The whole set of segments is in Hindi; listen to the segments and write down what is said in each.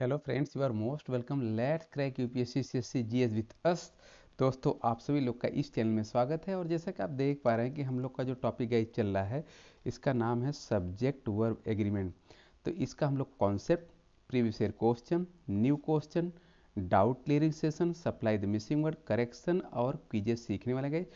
hello friends you are most welcome let's crack UPSC CSC GS with us दोस्तों आप सभी लोग का इस चैनल में स्वागत है और जैसा कि आप देख पा रहे हैं कि हम लोग का जो टॉपिक है चल रहा है इसका नाम है सब्जेक्ट वर्ब एग्रीमेंट तो इसका हम लोग concept previous year question new question doubt clearing session supply the missing word correction और क्विजेस सीखने वाले गए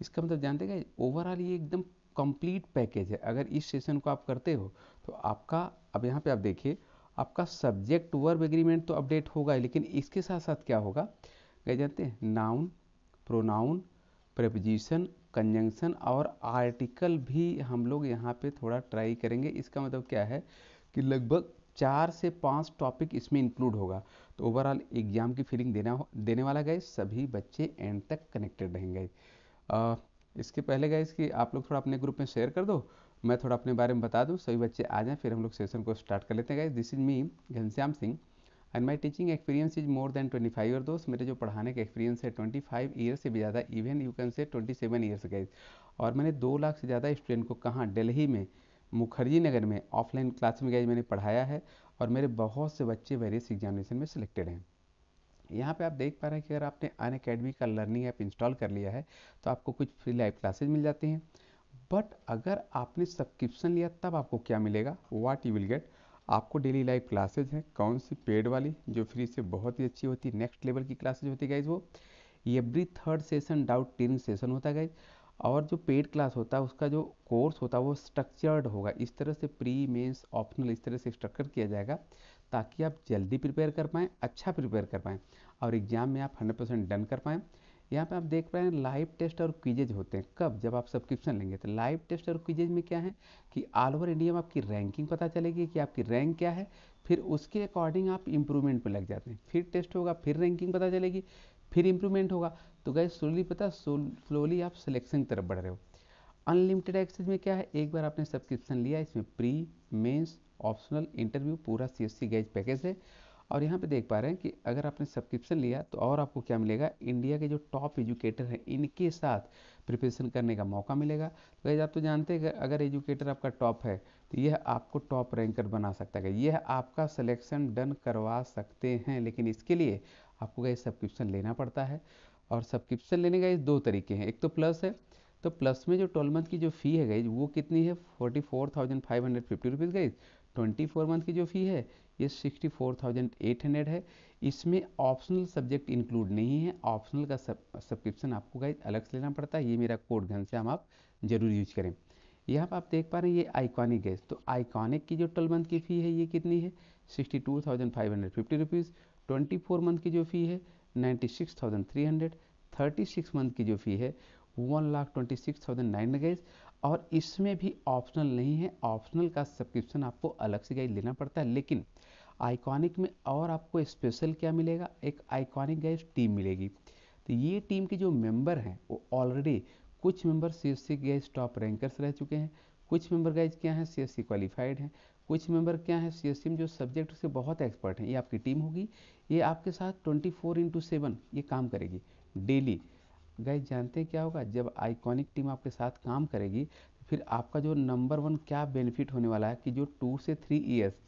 इसका मतलब जानते गए ओवरऑल ये एकदम कंप्लीट पैकेज है अगर इस सेशन को आप करते हो तो आपका अब यहाँ पे आप देखिए आपका सब्जेक्ट टू वर्ब एग्रीमेंट तो अपडेट होगा लेकिन इसके साथ साथ क्या होगा कह जाते हैं नाउन प्रोनाउन प्रपोजिशन कंजंक्शन और आर्टिकल भी हम लोग यहाँ पे थोड़ा ट्राई करेंगे इसका मतलब क्या है कि लगभग चार से पांच टॉपिक इसमें इंक्लूड होगा तो ओवरऑल एग्जाम की फीलिंग देना देने वाला गए सभी बच्चे एंड तक कनेक्टेड रहेंगे इसके पहले गए कि आप लोग थोड़ा अपने ग्रुप में शेयर कर दो मैं थोड़ा अपने बारे में बता दूँ सभी बच्चे आ जाएँ फिर हम लोग सेशन को स्टार्ट कर लेते हैं guys this is me Ghanshyam Singh and my teaching experience is more than twenty five year दोस्त मेरे जो पढ़ाने का एक्सपीरियंस है ट्वेंटी फाइव ईयर से भी ज़्यादा even you can say twenty seven years guys और मैंने दो लाख से ज़्यादा स्टूडेंट को कहाँ डेली में मुखर्जी नगर में ऑफलाइन क्लास में गाइज मैंने पढ़ाया है और मेरे बहुत से बच्चे वेरियस एग्जामिनेशन में सिलेक्टेड हैं यहाँ पे आप देख पा रहे हैं कि अगर आपने अन अकेडमी का लर्निंग ऐप इंस्टॉल कर लिया है तो आपको कुछ फ्री लाइव क्लासेज मिल जाती हैं बट अगर आपने सब्सक्रिप्शन लिया तब आपको क्या मिलेगा वाट यू विल गेट आपको डेली लाइव क्लासेज हैं कौन सी पेड वाली जो फ्री से बहुत ही अच्छी होती है नेक्स्ट लेवल की क्लासेज होती गाइज वो every third session doubt ten session होता है गाइज और जो पेड क्लास होता है उसका जो कोर्स होता है वो स्ट्रक्चर्ड होगा इस तरह से प्री मेंस ऑप्शनल इस तरह से स्ट्रक्चर किया जाएगा ताकि आप जल्दी प्रिपेयर कर पाएँ अच्छा प्रिपेयर कर पाएँ और एग्ज़ाम में आप हंड्रेड परसेंट डन कर पाएँ यहाँ पे आप देख पाए हैं लाइव टेस्ट और क्विजेज होते हैं कब जब आप सब्सक्रिप्शन लेंगे तो लाइव टेस्ट और क्विजेज में क्या है कि ऑल ओवर इंडिया में आपकी रैंकिंग पता चलेगी कि आपकी रैंक क्या है फिर उसके अकॉर्डिंग आप इम्प्रूवमेंट पर लग जाते हैं फिर टेस्ट होगा फिर रैंकिंग पता चलेगी फिर इम्प्रूवमेंट होगा तो गए स्लोली पता स्लोली आप सिलेक्शन की तरफ बढ़ रहे हो अनलिमिटेड एक्सेस में क्या है एक बार आपने सब्सक्रिप्शन लिया इसमें प्री मेंस ऑप्शनल इंटरव्यू पूरा सी एस पैकेज है और यहाँ पे देख पा रहे हैं कि अगर आपने सब्सक्रिप्शन लिया तो और आपको क्या मिलेगा इंडिया के जो टॉप एजुकेटर हैं इनके साथ प्रिपरेशन करने का मौका मिलेगा तो गैज आप तो जानते हैं अगर एजुकेटर आपका टॉप है तो यह आपको टॉप रैंकर बना सकता है यह आपका सिलेक्शन डन करवा सकते हैं लेकिन इसके लिए आपको गैज सब्सक्रिप्शन लेना पड़ता है और सब्सक्रिप्शन लेने का दो तरीके हैं एक तो प्लस है तो प्लस में जो ट्वेल्व मंथ की जो फ़ी है गई वो कितनी है forty four thousand five hundred fifty rupees गई ट्वेंटी फोर मंथ की जो फ़ी है ये 64,800 है इसमें ऑप्शनल सब्जेक्ट इंक्लूड नहीं है ऑप्शनल का सब्सक्रिप्शन आपको गाइज अलग से लेना पड़ता है ये मेरा कोड घन से हम आप जरूर यूज करें यहाँ पर आप देख पा रहे हैं ये आइकॉनिक गैस तो आइकॉनिक की जो ट्वेल्व मंथ की फ़ी है ये कितनी है sixty two thousand five hundred fifty rupees twenty four month की जो फ़ी है ninety six thousand three hundred thirty six month की जो फ़ी है one lakh twenty six thousand nine गैस और इसमें भी ऑप्शनल नहीं है ऑप्शनल का सब्सक्रिप्शन आपको अलग से गाइड लेना पड़ता है लेकिन आइकॉनिक में और आपको स्पेशल क्या मिलेगा एक आइकॉनिक गाइड टीम मिलेगी तो ये टीम के जो मेंबर हैं वो ऑलरेडी कुछ member C S C guys top rankers रह चुके हैं कुछ मेंबर गाइज क्या हैं सी एस सी क्वालिफाइड हैं कुछ मेंबर क्या हैं सी एस सी में जो सब्जेक्ट से बहुत एक्सपर्ट हैं ये आपकी टीम होगी ये आपके साथ ट्वेंटी फोर इंटू सेवन ये काम करेगी डेली गाइस जानते हैं क्या होगा जब आइकॉनिक टीम आपके साथ काम करेगी फिर आपका जो नंबर वन क्या बेनिफिट होने वाला है कि जो टू से थ्री ईयर्स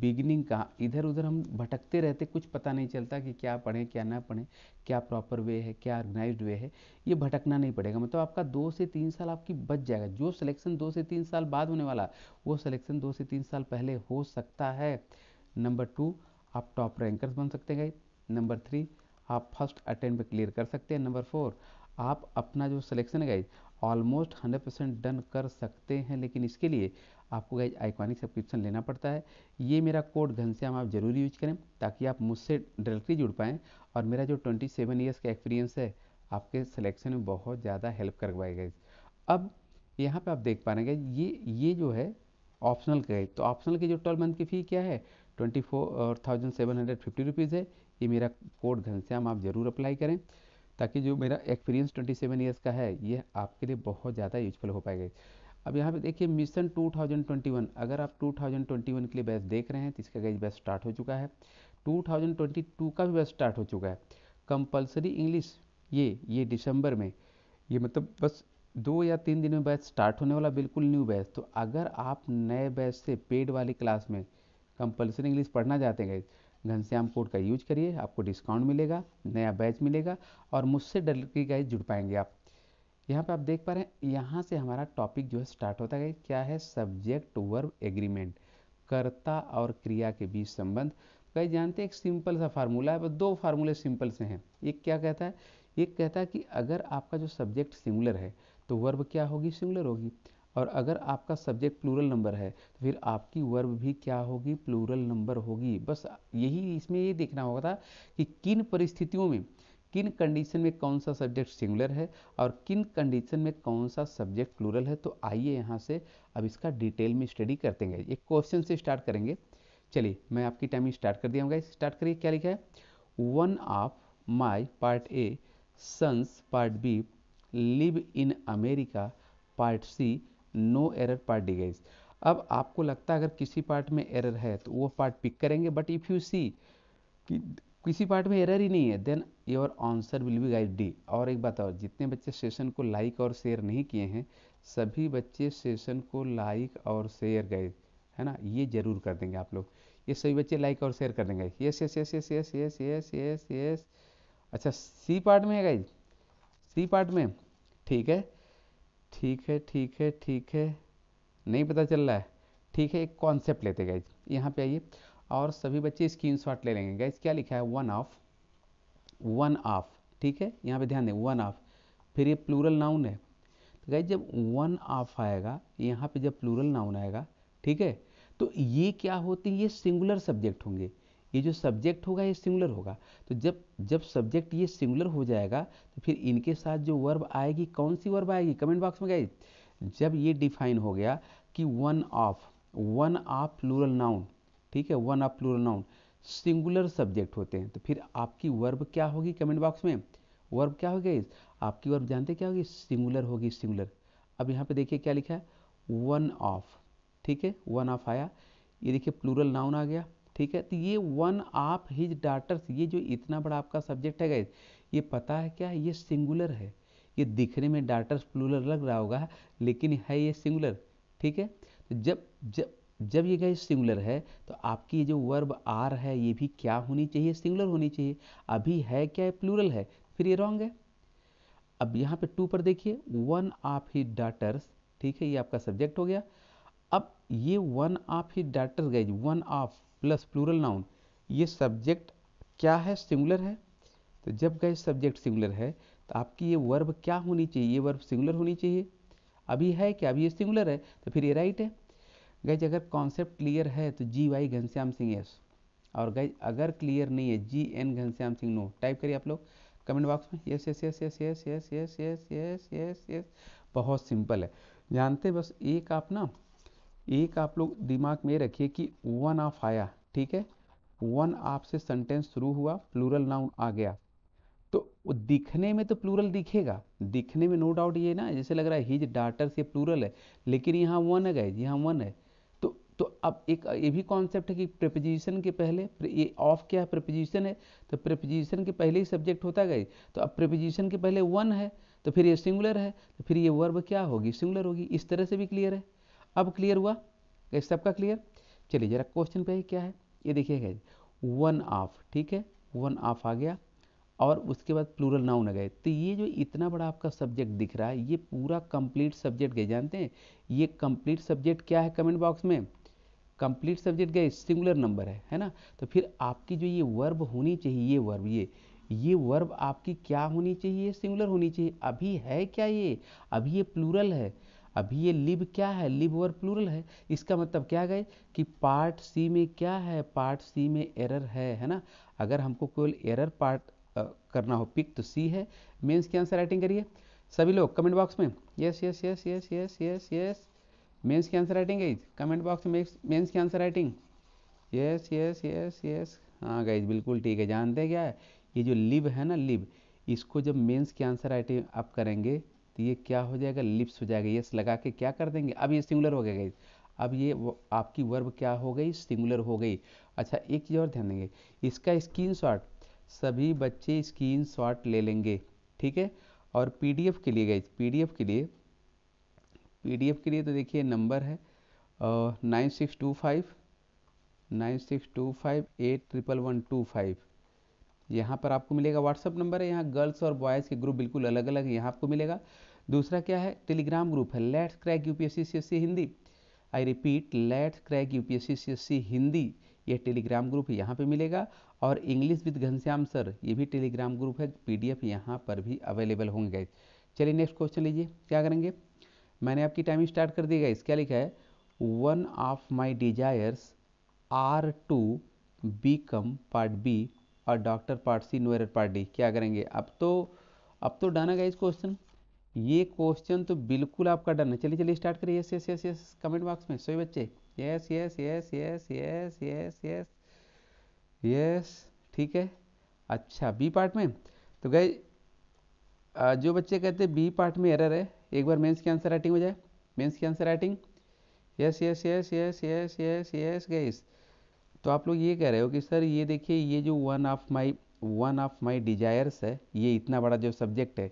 बिगिनिंग का इधर उधर हम भटकते रहते कुछ पता नहीं चलता कि क्या पढ़ें क्या ना पढ़ें क्या प्रॉपर वे है क्या ऑर्गेनाइज्ड वे है ये भटकना नहीं पड़ेगा मतलब आपका दो से तीन साल आपकी बच जाएगा जो सिलेक्शन दो से तीन साल बाद होने वाला वो सिलेक्शन दो से तीन साल पहले हो सकता है नंबर टू आप टॉप रैंकर्स बन सकते हैं नंबर थ्री आप फर्स्ट अटेम्प्ट क्लियर कर सकते हैं नंबर फोर आप अपना जो सिलेक्शन है guys almost hundred percent done कर सकते हैं लेकिन इसके लिए आपको गाइज आइकॉनिक सब्सक्रिप्शन लेना पड़ता है ये मेरा कोड घनश्याम आप जरूर यूज करें ताकि आप मुझसे डायरेक्टली जुड़ पाएँ और मेरा जो ट्वेंटी सेवन ईयर्स का एक्सपीरियंस है आपके सिलेक्शन में बहुत ज़्यादा हेल्प करवाए गए अब यहाँ पर आप देख पा रहे हैं ये ये जो है ऑप्शनल का तो ऑप्शनल की जो ट्वेल्व मंथ की फ़ी क्या है twenty four thousand seven hundred fifty rupees है ये मेरा कोड घनश्याम आप ज़रूर अप्लाई करें ताकि जो मेरा एक्सपीरियंस 27 सेवन ईयर्स का है ये आपके लिए बहुत ज़्यादा यूजफुल हो पाएगा अब यहाँ पे देखिए मिशन 2021 अगर आप 2021 के लिए बैच देख रहे हैं तो इसका गैज बैच स्टार्ट हो चुका है 2022 का भी बैच स्टार्ट हो चुका है कंपलसरी इंग्लिश ये ये दिसंबर में ये मतलब बस दो या तीन दिन में बैच स्टार्ट होने वाला बिल्कुल न्यू बैच तो अगर आप नए बैच से पेड वाली क्लास में कंपलसरी इंग्लिश पढ़ना चाहते हैं घनश्याम कोड का यूज करिए आपको डिस्काउंट मिलेगा नया बैच मिलेगा और मुझसे डायरेक्टली गाइस जुड़ पाएंगे आप यहाँ पे आप देख पा रहे हैं यहाँ से हमारा टॉपिक जो है स्टार्ट होता है क्या है सब्जेक्ट वर्ब एग्रीमेंट कर्ता और क्रिया के बीच संबंध कई जानते हैं एक सिंपल सा फार्मूला है दो फार्मूले सिंपल से हैं एक क्या कहता है एक कहता है कि अगर आपका जो सब्जेक्ट सिंगुलर है तो वर्ब क्या होगी सिंगुलर होगी और अगर आपका सब्जेक्ट प्लूरल नंबर है तो फिर आपकी वर्ब भी क्या होगी प्लूरल नंबर होगी बस यही इसमें ये देखना होगा था कि किन परिस्थितियों में किन कंडीशन में कौन सा सब्जेक्ट सिंगुलर है और किन कंडीशन में कौन सा सब्जेक्ट प्लूरल है तो आइए यहाँ से अब इसका डिटेल में स्टडी करते हैं एक क्वेश्चन से स्टार्ट करेंगे चलिए मैं आपकी टाइमिंग स्टार्ट कर दिया हूँ स्टार्ट करिए क्या लिखा है one of my part A sons part B live in America part C no error part D अब आपको लगता है अगर किसी पार्ट में एरर है तो वो पार्ट पिक करेंगे बट इफ़ यू सी कि किसी पार्ट में एरर ही नहीं है then your answer will be गाइड डी और एक बात और जितने बच्चे सेशन को लाइक और शेयर नहीं किए हैं सभी बच्चे सेशन को लाइक और शेयर गाइड है ना ये जरूर कर देंगे आप लोग ये सभी बच्चे लाइक और शेयर कर देंगे yes yes yes yes yes yes yes yes yes अच्छा सी पार्ट में है गाइज सी पार्ट में ठीक है ठीक है ठीक है ठीक है नहीं पता चल रहा है ठीक है एक कॉन्सेप्ट लेते गए यहाँ पे आइए और सभी बच्चे स्क्रीन शॉट ले लेंगे गैस क्या लिखा है वन ऑफ वन ऑफ ठीक है यहाँ पे ध्यान दें वन ऑफ फिर ये प्लूरल नाउन है तो गैस जब वन ऑफ आएगा यहाँ पे जब प्लूरल नाउन आएगा ठीक है तो ये क्या होती है ये सिंगुलर सब्जेक्ट होंगे ये जो सब्जेक्ट होगा ये सिंगुलर होगा तो जब जब सब्जेक्ट ये सिंगुलर हो जाएगा तो फिर इनके साथ जो वर्ब आएगी कौन सी वर्ब आएगी कमेंट बॉक्स में गई जब ये डिफाइन हो गया कि one of one of plural noun ठीक है one of plural noun singular subject होते हैं तो फिर आपकी वर्ब क्या होगी कमेंट बॉक्स में वर्ब क्या हो गया आपकी वर्ब जानते क्या होगी सिंगुलर होगी सिंगुलर अब यहाँ पे देखिए क्या लिखा है वन ऑफ ठीक है वन ऑफ आया ये देखिए प्लूरल नाउन आ गया ठीक है तो ये वन ऑफ हिज डाटर्स ये जो इतना बड़ा आपका सब्जेक्ट है गैस ये पता है क्या ये सिंगुलर है ये दिखने में डाटर्स प्लूलर लग रहा होगा लेकिन है ये सिंगुलर ठीक है तो जब जब जब ये गैस सिंगुलर है तो आपकी ये जो वर्ब आर है ये भी क्या होनी चाहिए सिंगुलर होनी चाहिए अभी है क्या है प्लूरल है फिर ये रॉन्ग है अब यहाँ पे टू पर देखिए वन ऑफ ही डाटर्स ठीक है ये आपका सब्जेक्ट हो गया अब ये वन ऑफ ही डाटर्स गए one of plus plural noun ये सब्जेक्ट क्या है सिंगुलर है तो जब गए सब्जेक्ट सिंगुलर है तो आपकी ये वर्ब क्या होनी चाहिए ये वर्ब सिंगुलर होनी चाहिए अभी है क्या अभी ये सिंगुलर है तो फिर ये राइट है गैज अगर कॉन्सेप्ट क्लियर है तो G Y Ghanshyam Singh yes और गैज अगर क्लियर नहीं है G N Ghanshyam Singh no type करिए आप लोग कमेंट बॉक्स में yes yes yes yes yes yes yes yes yes yes yes बहुत सिंपल है जानते बस एक आप ना एक आप लोग दिमाग में रखिए कि वन ऑफ आया ठीक है वन आपसे से सेंटेंस शुरू हुआ प्लूरल नाउन आ गया तो दिखने में तो प्लूरल दिखेगा दिखने में नो डाउट ये ना जैसे लग रहा है हिज डाटर से प्लूरल है लेकिन यहाँ वन है गए यहाँ वन है तो तो अब एक ये भी कॉन्सेप्ट है कि प्रपोजिशन के पहले ये ऑफ क्या है प्रपोजिशन है तो प्रपोजिशन के पहले ही सब्जेक्ट होता है तो अब प्रपोजिशन के पहले वन है तो फिर ये सिंगुलर है तो फिर ये वर्ब क्या होगी सिंगुलर होगी इस तरह से भी क्लियर है अब क्लियर हुआ सबका क्लियर चलिए जरा क्वेश्चन पे क्या है ये देखिएगा वन ऑफ ठीक है वन ऑफ आ गया और उसके बाद प्लूरल नाउन आ गए तो ये जो इतना बड़ा आपका सब्जेक्ट दिख रहा है ये पूरा कंप्लीट सब्जेक्ट गए जानते हैं ये कंप्लीट सब्जेक्ट क्या है कमेंट बॉक्स में कंप्लीट सब्जेक्ट गए सिंगुलर नंबर है है ना तो फिर आपकी जो ये वर्ब होनी चाहिए ये वर्ब ये ये वर्ब आपकी क्या होनी चाहिए सिंगुलर होनी चाहिए अभी है क्या ये अभी ये प्लूरल है अभी ये लिब क्या है लिब ओवर प्लूरल है इसका मतलब क्या गए कि पार्ट सी में क्या है पार्ट सी में एरर है है ना अगर हमको केवल एरर पार्ट करना हो पिक तो सी है मेंस की आंसर राइटिंग करिए सभी लोग कमेंट बॉक्स में yes yes yes yes yes yes mains मेंस की आंसर राइटिंग गई कमेंट बॉक्स में मेंस की answer writing yes yes yes yes हाँ गई बिल्कुल ठीक है जानते क्या है ये जो लिब है ना लिब इसको जब मेंस की आंसर राइटिंग आप करेंगे तो ये क्या हो जाएगा लिप्स हो जाएगा यस लगा के क्या कर देंगे अब ये सिंगुलर हो गया अब ये आपकी वर्ब क्या हो गई सिंगुलर हो गई अच्छा एक चीज़ और ध्यान देंगे इसका स्क्रीन सभी बच्चे स्क्रीन ले लेंगे ठीक है और एफ के लिए गए एफ के लिए एफ के लिए तो देखिए नंबर है nine six two five nine six two five eight triple one two five यहाँ पर आपको मिलेगा व्हाट्सअप नंबर है यहाँ गर्ल्स और बॉयज़ के ग्रुप बिल्कुल अलग अलग यहाँ आपको मिलेगा दूसरा क्या है टेलीग्राम ग्रुप है let's crack U P Hindi I repeat let's crack U P Hindi ये टेलीग्राम ग्रुप यहाँ पे मिलेगा और इंग्लिश विद घनश्याम सर ये भी टेलीग्राम ग्रुप है पीडीएफ यहाँ पर भी अवेलेबल होंगे गाइज चलिए नेक्स्ट क्वेश्चन लीजिए क्या करेंगे मैंने आपकी टाइमिंग स्टार्ट कर दी गाइज क्या लिखा है one of my desires are to become part B और डॉक्टर पार्टसी नोयर पार्टी क्या करेंगे अब तो अब तो डाना है इस क्वेश्चन ये क्वेश्चन तो बिल्कुल आपका डन है चलिए चलिए स्टार्ट करिए yes yes yes yes comment box में सोई बच्चे yes yes yes yes yes yes yes yes ठीक है अच्छा बी पार्ट में तो गए जो बच्चे कहते हैं बी पार्ट में एरर है एक बार मेंस की आंसर राइटिंग हो जाए मेंस की answer writing yes yes yes yes yes yes yes गई तो आप लोग ये कह रहे हो कि सर ये देखिए ये जो one of my one of my desires है ये इतना बड़ा जो सब्जेक्ट है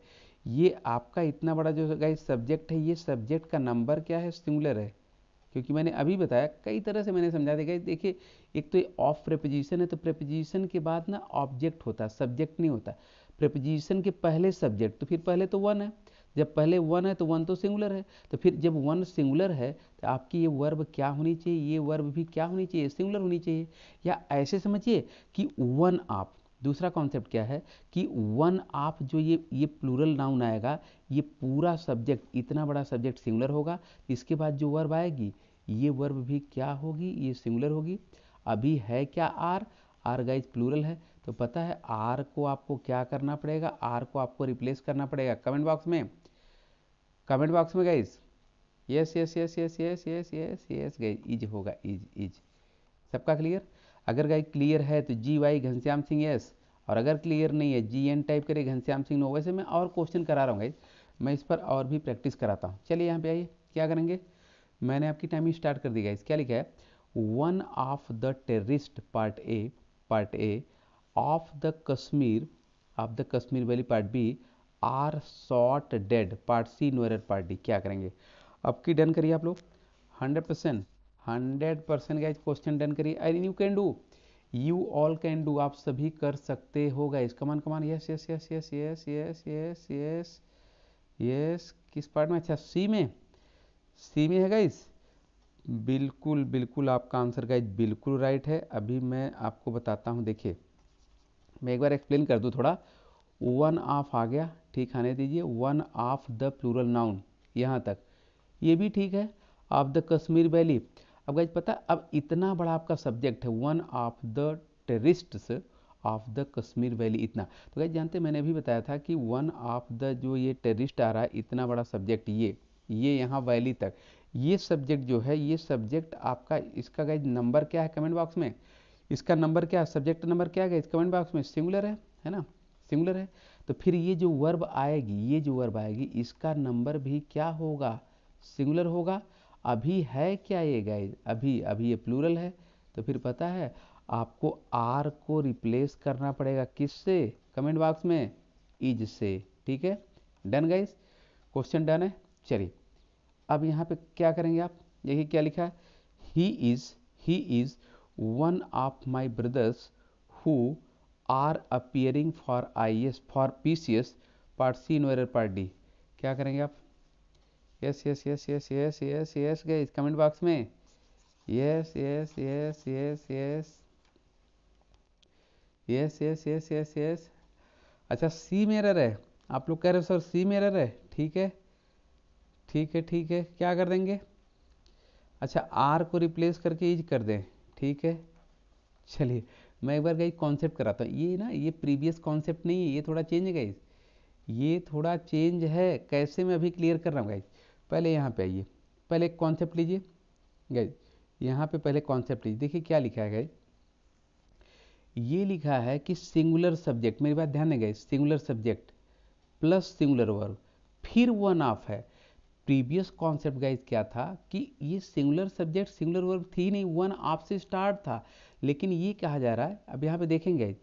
ये आपका इतना बड़ा जो गाइस सब्जेक्ट है ये सब्जेक्ट का नंबर क्या है सिंगुलर है क्योंकि मैंने अभी बताया कई तरह से मैंने समझा दिया देखिए एक तो ऑफ प्रेपोजिशन है तो प्रेपोजिशन के बाद ना ऑब्जेक्ट होता सब्जेक्ट नहीं होता प्रेपोजिशन के पहले सब्जेक्ट तो फिर पहले तो वन है जब पहले वन है तो वन तो सिंगुलर है तो फिर जब वन सिंगुलर है तो आपकी ये वर्ब क्या होनी चाहिए ये वर्ब भी क्या होनी चाहिए सिंगुलर होनी चाहिए या ऐसे समझिए कि वन आप दूसरा कॉन्सेप्ट क्या है कि वन आप जो ये ये प्लूरल नाउन आएगा ये पूरा सब्जेक्ट इतना बड़ा सब्जेक्ट सिंगुलर होगा इसके बाद जो वर्ब आएगी ये वर्ब भी क्या होगी ये सिंगुलर होगी अभी है क्या आर आर गाइज प्लूरल है तो पता है आर को आपको क्या करना पड़ेगा आर को आपको रिप्लेस करना पड़ेगा कमेंट बॉक्स में कमेंट बॉक्स में guys yes yes yes yes yes yes yes yes guys is होगा इज इज सबका क्लियर अगर गाइज क्लियर है तो G Y Ghanshyam Singh yes और अगर क्लियर नहीं है जी एन टाइप करे घनश्याम सिंह नो वैसे मैं और क्वेश्चन करा रहा हूँ गाइज मैं इस पर और भी प्रैक्टिस कराता हूँ चलिए यहाँ पे आइए क्या करेंगे मैंने आपकी टाइमिंग स्टार्ट कर दी गाइज क्या लिखा है one of the terrorist part A part A of the Kashmir of the Kashmir valley part B are shot dead part C no error party क्या करेंगे अब की डन करिए आप लोग hundred percent hundred percent guys question done करिए I you can do you all can do आप सभी कर सकते हो guys come on come on yes yes yes yes yes yes yes yes yes किस पार्ट में अच्छा सी में सी में है गाइज बिल्कुल बिल्कुल आपका आंसर गाइज बिल्कुल राइट है अभी मैं आपको बताता हूँ देखिए मैं एक बार एक्सप्लेन कर दूँ थोड़ा वन ऑफ आ गया ठीक आने दीजिए one of the plural noun यहाँ तक ये भी ठीक है ऑफ द कश्मीर वैली अब गाइज पता अब इतना बड़ा आपका सब्जेक्ट है one of the terrorist of the Kashmir valley इतना तो गाइज जानते मैंने भी बताया था कि वन ऑफ द जो ये टेरिस्ट आ रहा है इतना बड़ा सब्जेक्ट ये ये यहाँ वैली तक ये सब्जेक्ट जो है ये सब्जेक्ट आपका इसका गाइज नंबर क्या है कमेंट बॉक्स में इसका नंबर क्या है सब्जेक्ट नंबर क्या है गाइज कमेंट बॉक्स में सिंगुलर है है ना सिंगुलर है तो फिर ये जो वर्ब आएगी ये जो वर्ब आएगी इसका नंबर भी क्या होगा सिंगुलर होगा अभी है क्या ये गाइज अभी अभी ये प्लूरल है तो फिर पता है आपको आर को रिप्लेस करना पड़ेगा किससे कमेंट बॉक्स में इज से ठीक है डन गाइज क्वेश्चन डन है चलिए अब यहाँ पे क्या करेंगे आप देखिए क्या लिखा है he is he is one of my brothers who are appearing for I S for P C S part C in part D क्या करेंगे आप yes yes yes yes yes yes yes गए कमेंट बॉक्स में yes yes yes yes yes yes yes yes yes yes अच्छा सी मेरर है आप लोग कह रहे हो सर सी मेरर है ठीक है ठीक है ठीक है क्या कर देंगे अच्छा आर को रिप्लेस करके इज कर दें ठीक है चलिए मैं एक बार गई कॉन्सेप्ट कराता हूँ ये ना ये प्रीवियस कॉन्सेप्ट नहीं है ये थोड़ा चेंज है गाइज ये थोड़ा चेंज है कैसे मैं अभी क्लियर कर रहा हूँ गाइज पहले यहाँ पे आइए पहले एक कॉन्सेप्ट लीजिए गाइज यहाँ पे पहले कॉन्सेप्ट लीजिए देखिए क्या लिखा है गाइज ये लिखा है कि सिंगुलर सब्जेक्ट मेरी बात ध्यान है guys singular subject plus singular verb फिर वन ऑफ है प्रीवियस कॉन्सेप्ट गाइज क्या था कि ये सिंगुलर सब्जेक्ट सिंगुलर वर्ब थी नहीं वन ऑफ से स्टार्ट था लेकिन ये कहा जा रहा है अब यहाँ पे देखेंगे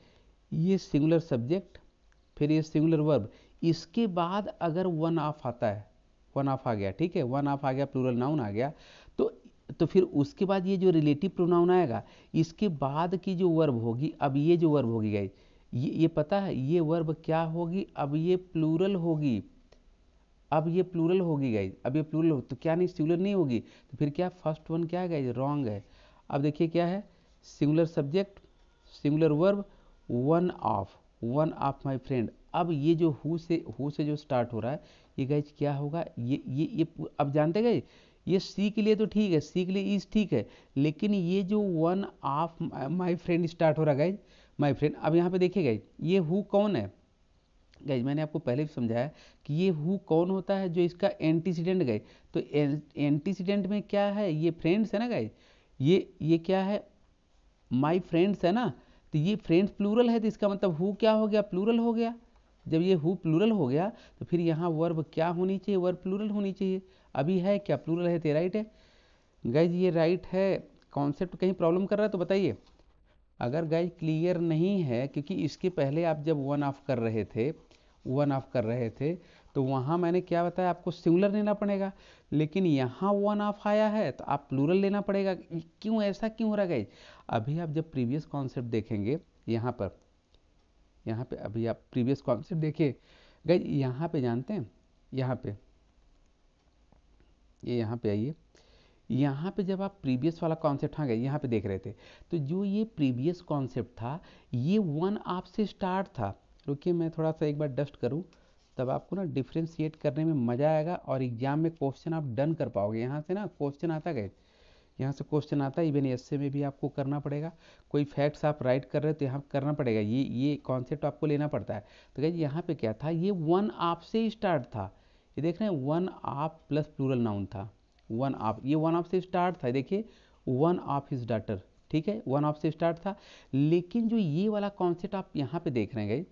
ये सिंगुलर सब्जेक्ट फिर ये सिंगुलर वर्ब इसके बाद अगर वन ऑफ आता है वन ऑफ आ गया ठीक है वन ऑफ आ गया प्लूरल नाउन आ गया तो तो फिर उसके बाद ये जो रिलेटिव प्रोनाउन आएगा इसके बाद की जो वर्ब होगी अब ये जो वर्ब होगी गाइज ये ये पता है ये वर्ब क्या होगी अब ये प्लूरल होगी अब ये प्लूरल होगी गाइज अब ये प्लूरल हो तो क्या नहीं सिंगुलर नहीं होगी तो फिर क्या फर्स्ट वन क्या है गाइज रॉन्ग है अब देखिए क्या है singular subject singular verb one of one of my friend अब ये जो हु से हु से जो स्टार्ट हो रहा है ये गाइज क्या होगा ये ये ये अब जानते गए ये सी के लिए तो ठीक है सी के लिए इज ठीक है लेकिन ये जो one of my friend start हो रहा है गाइज माय फ्रेंड अब यहाँ पे देखिए गाइज ये हु कौन है गैज मैंने आपको पहले भी समझाया कि ये हु कौन होता है जो इसका एंटीसीडेंट गए तो एंटीसीडेंट में क्या है ये फ्रेंड्स है ना गैज ये ये क्या है माई फ्रेंड्स है ना तो ये फ्रेंड्स प्लूरल है तो इसका मतलब हु क्या हो गया प्लूरल हो गया जब ये हु प्लूरल हो गया तो फिर यहाँ वर्ब क्या होनी चाहिए वर्ब प्लूरल होनी चाहिए अभी है क्या प्लूरल है तो राइट है गैज ये राइट है कॉन्सेप्ट कहीं प्रॉब्लम कर रहा है तो बताइए अगर गैज क्लियर नहीं है क्योंकि इसके पहले आप जब वन ऑफ कर रहे थे वन ऑफ कर रहे थे तो वहाँ मैंने क्या बताया आपको सिंगुलर लेना पड़ेगा लेकिन यहाँ वन ऑफ आया है तो आप प्लूरल लेना पड़ेगा क्यों ऐसा क्यों हो रहा है अभी आप जब प्रीवियस कॉन्सेप्ट देखेंगे यहाँ पर यहाँ पे अभी आप प्रीवियस कॉन्सेप्ट देखिए गई यहाँ पे जानते हैं यहाँ पे ये यह यहाँ पे आइए यहाँ पे जब आप प्रीवियस वाला कॉन्सेप्ट हाँ गए यहाँ पे देख रहे थे तो जो ये प्रीवियस कॉन्सेप्ट था ये वन आप से स्टार्ट था रुकिए मैं थोड़ा सा एक बार डस्ट करूँ तब आपको ना डिफ्रेंशिएट करने में मज़ा आएगा और एग्जाम में क्वेश्चन आप डन कर पाओगे यहाँ से ना क्वेश्चन आता गए यहाँ से क्वेश्चन आता है इवन एस में भी आपको करना पड़ेगा कोई फैक्ट्स आप राइट कर रहे हो तो यहाँ करना पड़ेगा ये ये कॉन्सेप्ट आपको लेना पड़ता है तो क्या यहाँ पे क्या था ये वन आप से स्टार्ट था ये देख रहे हैं one of plus plural noun था वन आप ये वन आप से स्टार्ट था देखिए वन ऑफ हिज डाटर ठीक है वन ऑफ से स्टार्ट था लेकिन जो ये वाला कॉन्सेप्ट आप यहाँ पे देख रहे हैं गई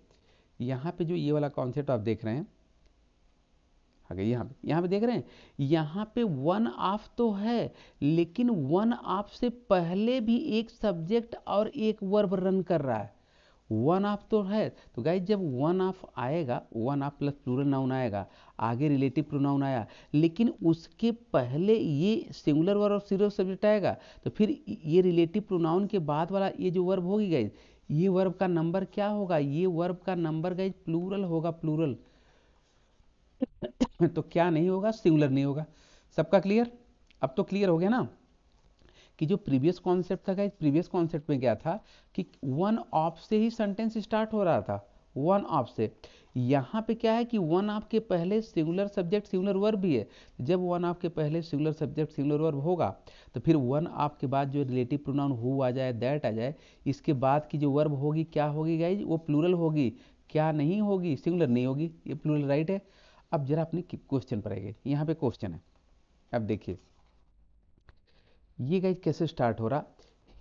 यहाँ पे जो ये वाला कॉन्सेप्ट आप देख रहे हैं अगर यहाँ पे यहाँ पे देख रहे हैं यहाँ पे वन ऑफ तो है लेकिन वन ऑफ से पहले भी एक सब्जेक्ट और एक वर्ब रन कर रहा है वन ऑफ तो है तो गाइज जब वन ऑफ आएगा one of plus plural noun आएगा आगे रिलेटिव प्रोनाउन आया लेकिन उसके पहले ये सिंगुलर वर्ब और सीरो सब्जेक्ट आएगा तो फिर ये रिलेटिव प्रोनाउन के बाद वाला ये जो वर्ब होगी गाइज ये वर्ब का नंबर क्या होगा ये वर्ब का नंबर गई प्लूरल होगा प्लूरल तो क्या नहीं होगा सिंगुलर नहीं होगा सबका क्लियर अब तो क्लियर हो गया ना कि जो प्रीवियस कॉन्सेप्ट था प्रीवियस कॉन्सेप्ट में क्या था कि वन ऑफ से ही सेंटेंस स्टार्ट हो रहा था वन ऑफ से यहाँ पे क्या है कि वन ऑफ के पहले सिंगुलर सब्जेक्ट सिंगुलर वर्ब भी है जब वन ऑफ के पहले सिंगुलर सब्जेक्ट सिंगुलर वर्ब होगा तो फिर वन ऑफ के बाद जो रिलेटिव प्रोनाउन हु आ जाए दैट आ जाए इसके बाद की जो वर्ब होगी क्या होगी गाइज वो प्लूरल होगी क्या नहीं होगी सिंगुलर नहीं होगी ये प्लूरल राइट है अब जरा अपने क्वेश्चन पर आइए यहाँ पे क्वेश्चन है अब देखिए ये गाइज कैसे स्टार्ट हो रहा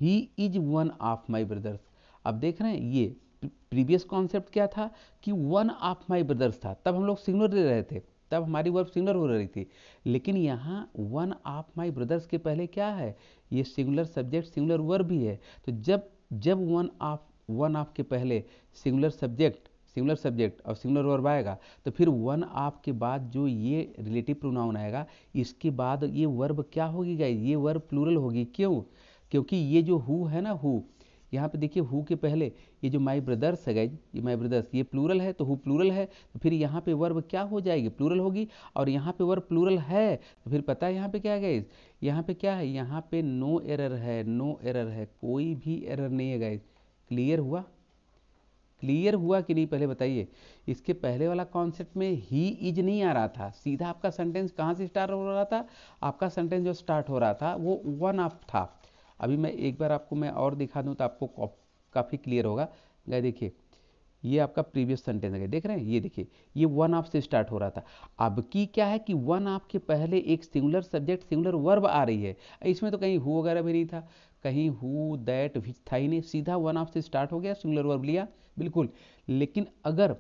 he is one of my brothers अब देख रहे हैं ये प्रीवियस कॉन्सेप्ट क्या था कि वन ऑफ माई ब्रदर्स था तब हम लोग सिंगलर ले रहे थे तब हमारी वर्ब सिंगुलर हो रही थी लेकिन यहाँ वन ऑफ माई ब्रदर्स के पहले क्या है ये सिंगुलर सब्जेक्ट सिंगुलर वर्ब भी है तो जब जब वन ऑफ वन ऑफ के पहले सिंगुलर सब्जेक्ट सिंगुलर सब्जेक्ट और सिंगुलर वर्ब आएगा तो फिर वन ऑफ के बाद जो ये रिलेटिव प्रोनाउन आएगा इसके बाद ये वर्ब क्या होगी गाइस ये वर्ब प्लूरल होगी क्यों क्योंकि ये जो हु है ना हु यहाँ पे देखिए हु के पहले ये जो माई ब्रदर्स है गाइज ये माई ब्रदर्स ये प्लूरल है तो हु प्लूरल है तो फिर यहाँ पे वर्ब क्या हो जाएगी प्लूरल होगी और यहाँ पे वर्ब प्लूरल है तो फिर पता है यहाँ पे क्या है गाइज यहाँ पे क्या है यहाँ पे नो एरर है नो एरर है कोई भी एरर नहीं है गाइज क्लियर हुआ क्लियर हुआ कि नहीं पहले बताइए इसके पहले वाला कॉन्सेप्ट में ही इज नहीं आ रहा था सीधा आपका सेंटेंस कहाँ से स्टार्ट हो रहा था आपका सेंटेंस जो स्टार्ट हो रहा था वो वन ऑफ था अभी मैं एक बार आपको मैं और दिखा दूँ तो आपको काफ़ी क्लियर होगा गए देखिए ये आपका प्रीवियस सेंटेंस है देख रहे हैं ये देखिए ये वन ऑफ से स्टार्ट हो रहा था अब की क्या है कि वन के पहले एक सिंगुलर सब्जेक्ट सिंगुलर वर्ब आ रही है इसमें तो कहीं हु वगैरह भी नहीं था कहीं हु दैट विच था ही नहीं सीधा वन ऑफ से स्टार्ट हो गया सिंगुलर वर्ब लिया बिल्कुल लेकिन अगर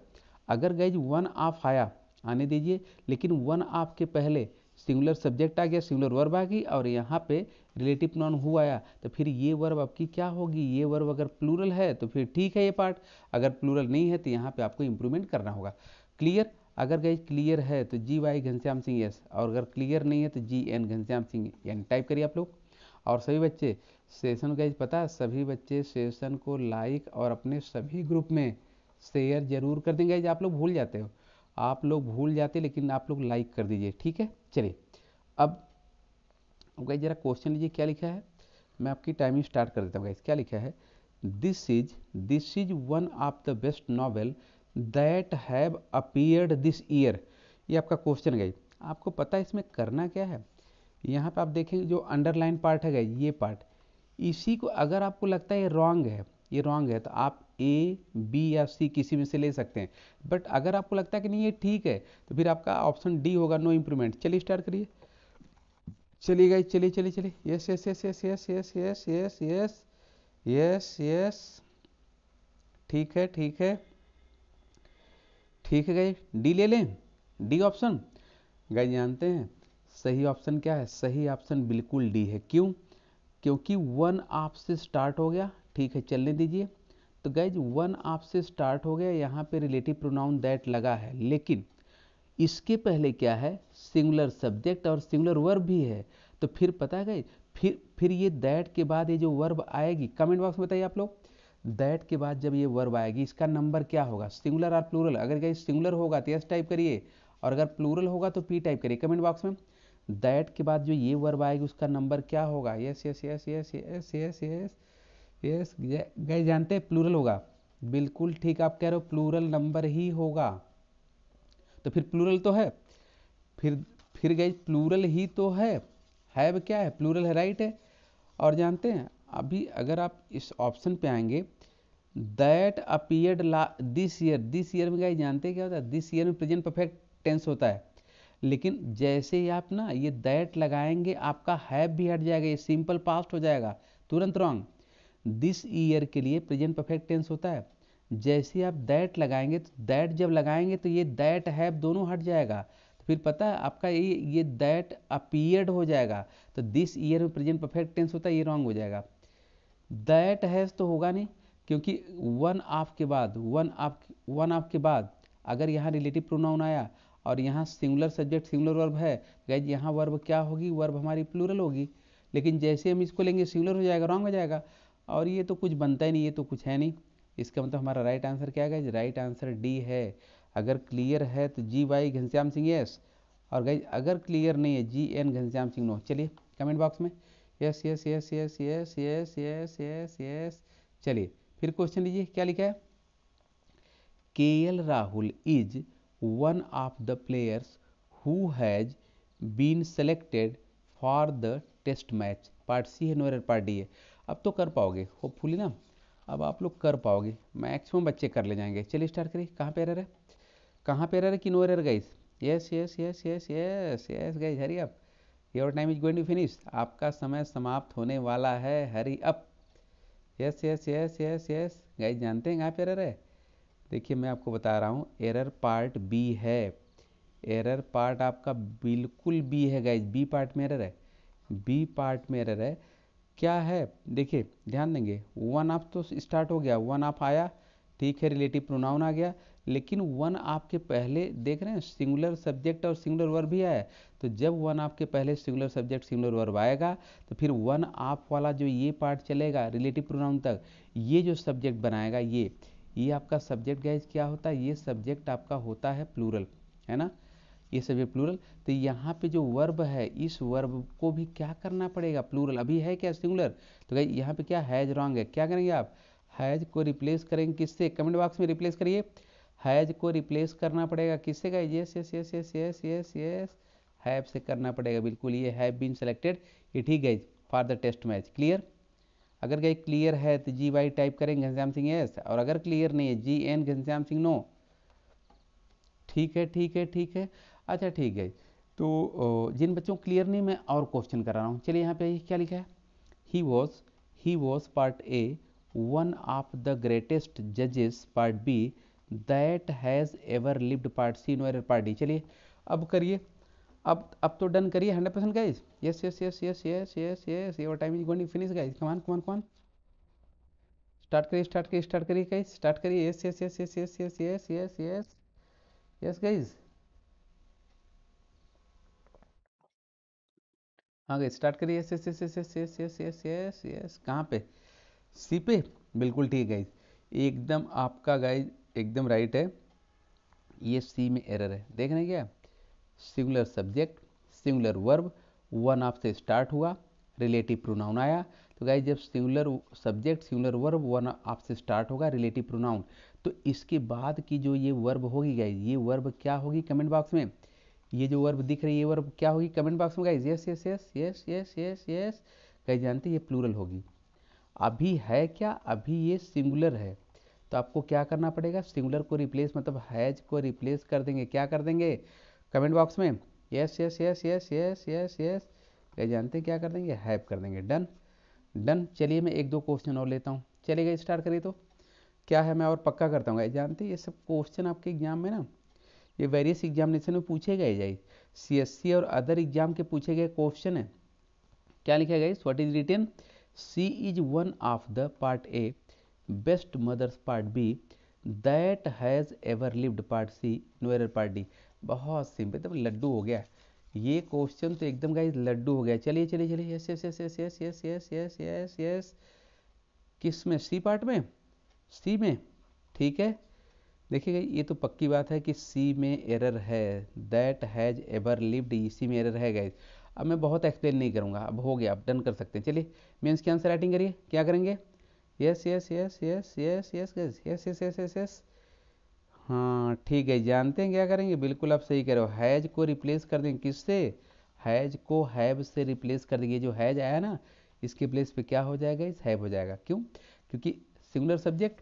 अगर गए वन ऑफ आया आने दीजिए लेकिन वन के पहले सिंगुलर सब्जेक्ट आ गया सिंगुलर वर्ब आ गई और यहाँ पे रिलेटिव नॉन हु आया तो फिर ये वर्ब आपकी क्या होगी ये वर्ब अगर प्लूरल है तो फिर ठीक है ये पार्ट अगर प्लूरल नहीं है तो यहाँ पे आपको इम्प्रूवमेंट करना होगा क्लियर अगर गई क्लियर है तो G Y Ghanshyam Singh yes और अगर क्लियर नहीं है तो G N Ghanshyam Singh N type करिए आप लोग और सभी बच्चे सेशन गई पता सभी बच्चे सेशन को लाइक और अपने सभी ग्रुप में शेयर जरूर कर देंगे आप लोग भूल जाते हो आप लोग भूल जाते लेकिन आप लोग लाइक कर दीजिए ठीक है चलिए अब अब गाइज जरा क्वेश्चन लीजिए क्या लिखा है मैं आपकी टाइमिंग स्टार्ट कर देता हूँ गाइज क्या लिखा है this is this is one of the best novel that have appeared this year ये आपका क्वेश्चन गाइज आपको पता है इसमें करना क्या है यहाँ पे आप देखेंगे जो अंडरलाइन पार्ट है गाइज ये पार्ट इसी को अगर आपको लगता है ये रॉन्ग है ये रॉन्ग है तो आप ए बी या सी किसी में से ले सकते हैं बट अगर आपको लगता है कि नहीं ये ठीक है तो फिर आपका ऑप्शन डी होगा नो इम्प्रूवमेंट चलिए स्टार्ट करिए चली गई चली चली चली yes yes yes yes yes yes yes yes yes yes yes ठीक है ठीक है ठीक है गई डी ले लें डी ऑप्शन गए जानते हैं सही ऑप्शन क्या है सही ऑप्शन बिल्कुल डी है क्यों क्योंकि वन आप से स्टार्ट हो गया ठीक है चलने दीजिए तो गैज वन आप से स्टार्ट हो गया यहाँ पे रिलेटिव प्रोनाउन दैट लगा है लेकिन इसके पहले क्या है सिंगुलर सब्जेक्ट और सिंगुलर वर्ब भी है तो फिर पता गई फिर फिर ये दैट के बाद ये जो वर्ब आएगी कमेंट बॉक्स में बताइए आप लोग दैट के बाद जब ये वर्ब आएगी इसका नंबर क्या होगा सिंगुलर और प्लूरल अगर कहीं सिंगुलर होगा तो यस टाइप करिए और अगर प्लूरल होगा तो पी टाइप करिए कमेंट बॉक्स में दैट के बाद जो ये वर्ब आएगी उसका नंबर क्या होगा yes yes yes yes yes yes yes yes गए जानते हैं प्लूरल होगा बिल्कुल ठीक आप कह रहे हो प्लूरल नंबर ही होगा तो फिर प्लूरल तो है फिर फिर गई प्लूरल ही तो है हैव क्या है प्लूरल है राइट है और जानते हैं अभी अगर आप इस ऑप्शन पे आएंगे दैट ला दिस ईयर दिस ईयर में गए जानते हैं क्या होता है दिस ईयर में प्रेजेंट परफेक्ट टेंस होता है लेकिन जैसे ही आप ना ये दैट लगाएंगे आपका हैव भी हट जाएगा ये सिंपल पास्ट हो जाएगा तुरंत रॉन्ग दिस ईयर के लिए प्रेजेंट परफेक्ट टेंस होता है जैसे आप दैट लगाएंगे तो दैट जब लगाएंगे तो ये दैट हैव दोनों हट जाएगा तो फिर पता है आपका ये ये दैट अपीयर्ड हो जाएगा तो दिस ईयर में प्रेजेंट परफेक्ट टेंस होता है ये रॉन्ग हो जाएगा दैट हैज़ तो होगा नहीं क्योंकि वन ऑफ के बाद वन ऑफ वन ऑफ़ के बाद अगर यहाँ रिलेटिव प्रोनाउन आया और यहाँ सिंगुलर सब्जेक्ट सिंगुलर वर्ब है गैज यहाँ वर्ब क्या होगी वर्ब हमारी प्लूरल होगी लेकिन जैसे हम इसको लेंगे सिंगुलर हो जाएगा रॉन्ग हो जाएगा और ये तो कुछ बनता ही नहीं ये तो कुछ है नहीं इसका मतलब हमारा राइट आंसर क्या है राइट आंसर डी है अगर क्लियर है तो G Y Ghanshyam Singh yes और गाइज अगर क्लियर नहीं है G N Ghanshyam Singh no चलिए कमेंट बॉक्स में yes yes yes yes yes yes yes yes yes चलिए फिर क्वेश्चन लीजिए क्या लिखा है K L Rahul is one of the players who has been selected for the test match part C है नोर पार्ट डी है अब तो कर पाओगे होपफुली ना अब आप लोग कर पाओगे मैक्सिमम बच्चे कर ले जाएंगे चलिए स्टार्ट करिए कहाँ पे एरर है कहाँ पे एरर है कि no error guys yes yes yes yes yes yes guys hurry up your time is going to finish आपका समय समाप्त होने वाला है hurry up yes yes yes yes yes guys जानते हैं कहाँ पे एरर है देखिए मैं आपको बता रहा हूँ एरर पार्ट बी है एरर पार्ट आपका बिल्कुल बी है गाइज बी पार्ट में एरर है बी पार्ट में एरर है क्या है देखिए ध्यान देंगे वन ऑफ तो स्टार्ट हो गया वन ऑफ आया ठीक है रिलेटिव प्रोनाउन आ गया लेकिन वन आपके पहले देख रहे हैं सिंगुलर सब्जेक्ट और सिंगुलर वर्ब भी आया तो जब वन आपके पहले सिंगुलर सब्जेक्ट सिंगुलर वर्ब आएगा तो फिर वन आप वाला जो ये पार्ट चलेगा रिलेटिव प्रोनाउन तक ये जो सब्जेक्ट बनाएगा ये ये आपका सब्जेक्ट गाइज क्या होता है ये सब्जेक्ट आपका होता है प्लूरल है ना ये सब ये प्लूरल तो यहाँ पे जो वर्ब है इस वर्ब को भी क्या करना पड़ेगा प्लूरल अभी है क्या सिंगुलर तो भाई यहाँ पे क्या हैज रॉन्ग है क्या करेंगे आप हैज को रिप्लेस करेंगे किससे कमेंट बॉक्स में रिप्लेस करिए हैज को रिप्लेस करना पड़ेगा किससे का yes yes yes yes yes yes yes have से करना पड़ेगा बिल्कुल ये हैव बीन सेलेक्टेड ये ठीक है for the test match clear अगर गई क्लियर है तो जी वाई टाइप करेंगे घनश्याम सिंह यस और अगर क्लियर नहीं है G N Ghanshyam Singh no ठीक है ठीक है ठीक है अच्छा ठीक है तो जिन बच्चों क्लियर नहीं मैं और क्वेश्चन करा रहा हूँ चलिए यहाँ पे क्या लिखा है he was he was part A one of the greatest जजेस part B that has ever lived part C NOR part D चलिए अब करिए अब अब तो डन करिए hundred percent guys yes yes yes yes yes yes yes your time is going finish guys come on come on come on start करिए स्टार्ट करिए स्टार्ट करिए गाइज स्टार्ट करिए yes yes yes yes yes yes yes yes yes guys हाँ गई स्टार्ट करिए yes yes yes yes yes yes yes yes yes yes कहाँ पे सी पे बिल्कुल ठीक है एकदम आपका गाइज एकदम राइट है ये सी में एरर है देख रहे हैं क्या singular subject singular verb one of से स्टार्ट हुआ रिलेटिव प्रोनाउन आया तो गाइज जब singular subject singular verb one आपसे स्टार्ट होगा रिलेटिव प्रोनाउन तो इसके बाद की जो ये वर्ब होगी गाइज ये वर्ब क्या होगी कमेंट बॉक्स में ये जो वर्ब दिख रही है वर्ब क्या होगी कमेंट बॉक्स में guys yes yes yes yes yes yes yes guys जानते ये प्लूरल होगी अभी है क्या अभी ये सिंगुलर है तो आपको क्या करना पड़ेगा सिंगुलर को रिप्लेस मतलब हैज को रिप्लेस कर देंगे क्या कर देंगे कमेंट बॉक्स में yes yes yes yes yes yes yes guys जानते हैं क्या कर देंगे हैव कर देंगे डन डन चलिए मैं एक दो क्वेश्चन और लेता हूँ चलेगा स्टार्ट करिए तो क्या है मैं और पक्का करता हूँ गाइज जानते ये सब क्वेश्चन आपके एग्जाम में ना ये वेरियस एग्जामिनेशन में पूछे गए जाए सी एस सी और अदर एग्जाम के पूछे गए क्वेश्चन है क्या लिखा गया what is written she is one of the part A best mothers part B that has ever lived part C no error part D बहुत सिंपल एकदम लड्डू हो गया ये क्वेश्चन तो एकदम गाइज लड्डू हो गया चलिए चलिए चलिए yes yes yes yes yes yes yes yes yes yes किस में सी पार्ट में सी में ठीक है देखिएगा ये तो पक्की बात है कि सी में एरर है that has ever lived C में एरर है गाइज अब मैं बहुत एक्सप्लेन नहीं करूँगा अब हो गया आप डन कर सकते हैं चलिए मेन्स की आंसर राइटिंग करिए क्या करेंगे yes yes yes yes yes yes guys yes yes yes yes yes हाँ ठीक है जानते हैं क्या करेंगे बिल्कुल आप सही कह रहे हो हैज़ को रिप्लेस कर देंगे किससे हैज़ को हैव से रिप्लेस कर देंगे जो हैज़ आया ना इसके प्लेस पे क्या हो जाएगा इस हैव हो जाएगा क्यों क्योंकि singular subject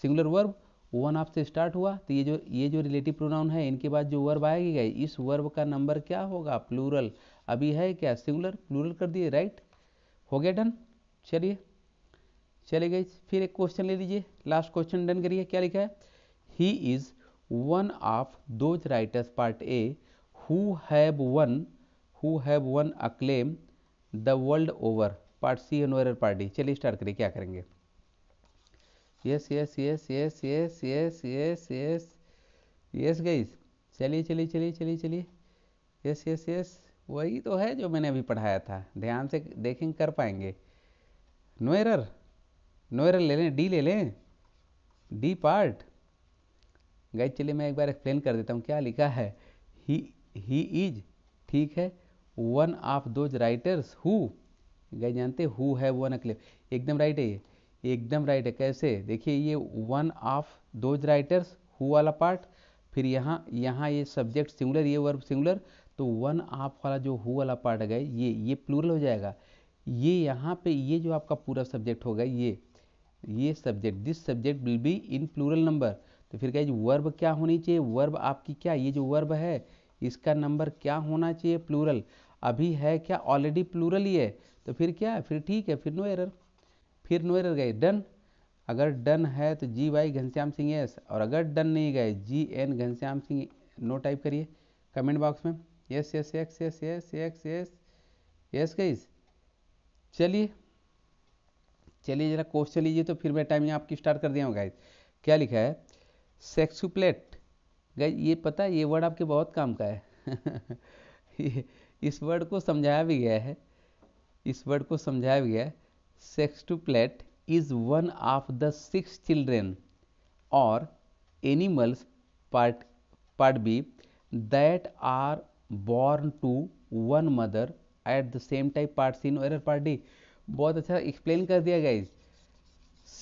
singular verb one of से स्टार्ट हुआ तो ये जो ये जो रिलेटिव प्रोनाउन है इनके बाद जो वर्ब आएगी गई इस वर्ब का नंबर क्या होगा प्लूरल अभी है क्या सिंगुलर प्लूरल कर दिए राइट हो गया डन चलिए चले गए फिर एक क्वेश्चन ले लीजिए लास्ट क्वेश्चन डन करिए क्या लिखा है he is one of those writers part A who have won who have won acclaim the world over part C and part D चलिए स्टार्ट करिए क्या करेंगे yes yes yes yes yes yes yes yes yes guys चलिए चलिए चलिए चलिए चलिए यस यस यस वही तो है जो मैंने अभी पढ़ाया था ध्यान से देखेंगे कर पाएंगे नो एरर ले लें डी ले लें डी पार्ट गाइज चलिए मैं एक बार एक्सप्लेन कर देता हूँ क्या लिखा है ही ही इज ठीक है one of those writers who guys जानते हु है वन अक्लेव एकदम राइट है ये एकदम राइट है कैसे देखिए ये one of those writers who वाला पार्ट फिर यहाँ यहाँ ये सब्जेक्ट सिंगुलर ये वर्ब सिंगुलर तो वन ऑफ वाला जो हु वाला पार्ट गए ये ये प्लूरल हो जाएगा ये यहाँ पे ये जो आपका पूरा सब्जेक्ट होगा ये ये subject this subject will be in plural number तो फिर क्या वर्ब क्या होनी चाहिए वर्ब आपकी क्या ये जो वर्ब है इसका नंबर क्या होना चाहिए प्लूरल अभी है क्या ऑलरेडी प्लूरल ही है तो फिर क्या फिर ठीक है फिर नो एरर फिर नोएरर गए डन अगर डन है तो G Y Ghanshyam Singh yes और अगर डन नहीं guys G N Ghanshyam Singh no type करिए कमेंट बॉक्स में yes yes X yes yes X yes yes guys चलिए चलिए जरा क्वेश्चन लीजिए तो फिर मैं टाइम यहाँ आपकी स्टार्ट कर दिया हूँ गाइज क्या लिखा है सेक्सुप्लेट गाइज ये पता है ये वर्ड आपके बहुत काम का है इस वर्ड को समझाया भी गया है इस वर्ड को समझाया भी गया है sextuplet is one of the six children और animals part part B that are born to one mother at the same time part C और पार्ट डी बहुत अच्छा एक्सप्लेन कर दिया गया इस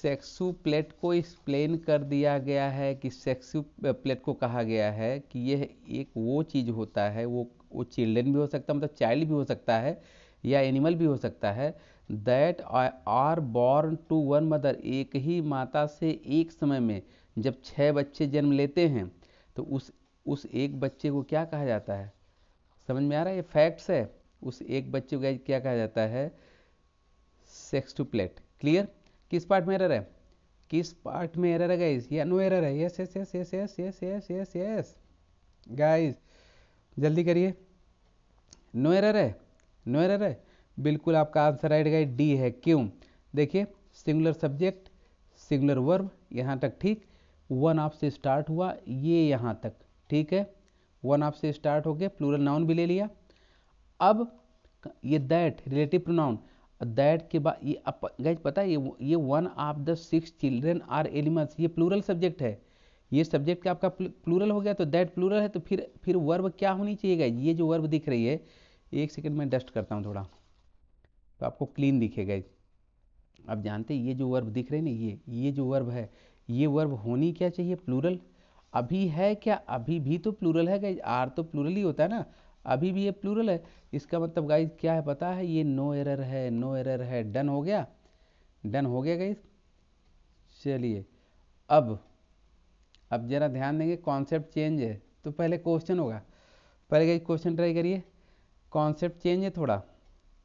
सेक्सु प्लेट को एक्सप्लेन कर दिया गया है कि सेक्सु प्लेट को कहा गया है कि यह एक वो चीज़ होता है वो वो चिल्ड्रेन भी हो सकता है मतलब चाइल्ड भी हो सकता है या एनिमल भी हो सकता है that are born to one mother एक ही माता से एक समय में जब छः बच्चे जन्म लेते हैं तो उस उस एक बच्चे को क्या कहा जाता है समझ में आ रहा है ये फैक्ट्स है उस एक बच्चे को क्या कहा जाता है सेक्स टू प्लेट क्लियर किस पार्ट में एरर है किस पार्ट में एरर है गाइस या नो एरर है yes yes yes yes yes yes yes yes yes guys जल्दी करिए नो एरर है नो एरर है बिल्कुल आपका आंसर आएगा डी है क्यों देखिए सिंगुलर सब्जेक्ट सिंगुलर वर्ब यहाँ तक ठीक वन ऑफ से स्टार्ट हुआ ये यहाँ तक ठीक है वन ऑफ से स्टार्ट हो गया प्लूरल नाउन भी ले लिया अब ये दैट रिलेटिव प्रोनाउन दैट के बाद ये गाइज पता है ये ये one of the six children are elements ये प्लूरल सब्जेक्ट है ये सब्जेक्ट का आपका प्लूरल हो गया तो दैट प्लूरल है तो फिर फिर वर्ब क्या होनी चाहिए गाइज ये जो वर्ब दिख रही है एक सेकेंड में डस्ट करता हूँ थोड़ा तो आपको क्लीन दिखेगा आप जानते हैं ये जो वर्ब दिख रहे हैं ना ये ये जो वर्ब है ये वर्ब होनी क्या चाहिए प्लूरल अभी है क्या अभी भी तो प्लूरल है गाइज आर तो प्लूरल ही होता है ना अभी भी ये प्लूरल है इसका मतलब गाइज क्या है पता है ये नो एरर है नो एरर है डन हो गया डन हो गया गाइज चलिए अब अब जरा ध्यान देंगे कॉन्सेप्ट चेंज है तो पहले क्वेश्चन होगा पहले गाइज क्वेश्चन ट्राई करिए कॉन्सेप्ट चेंज है थोड़ा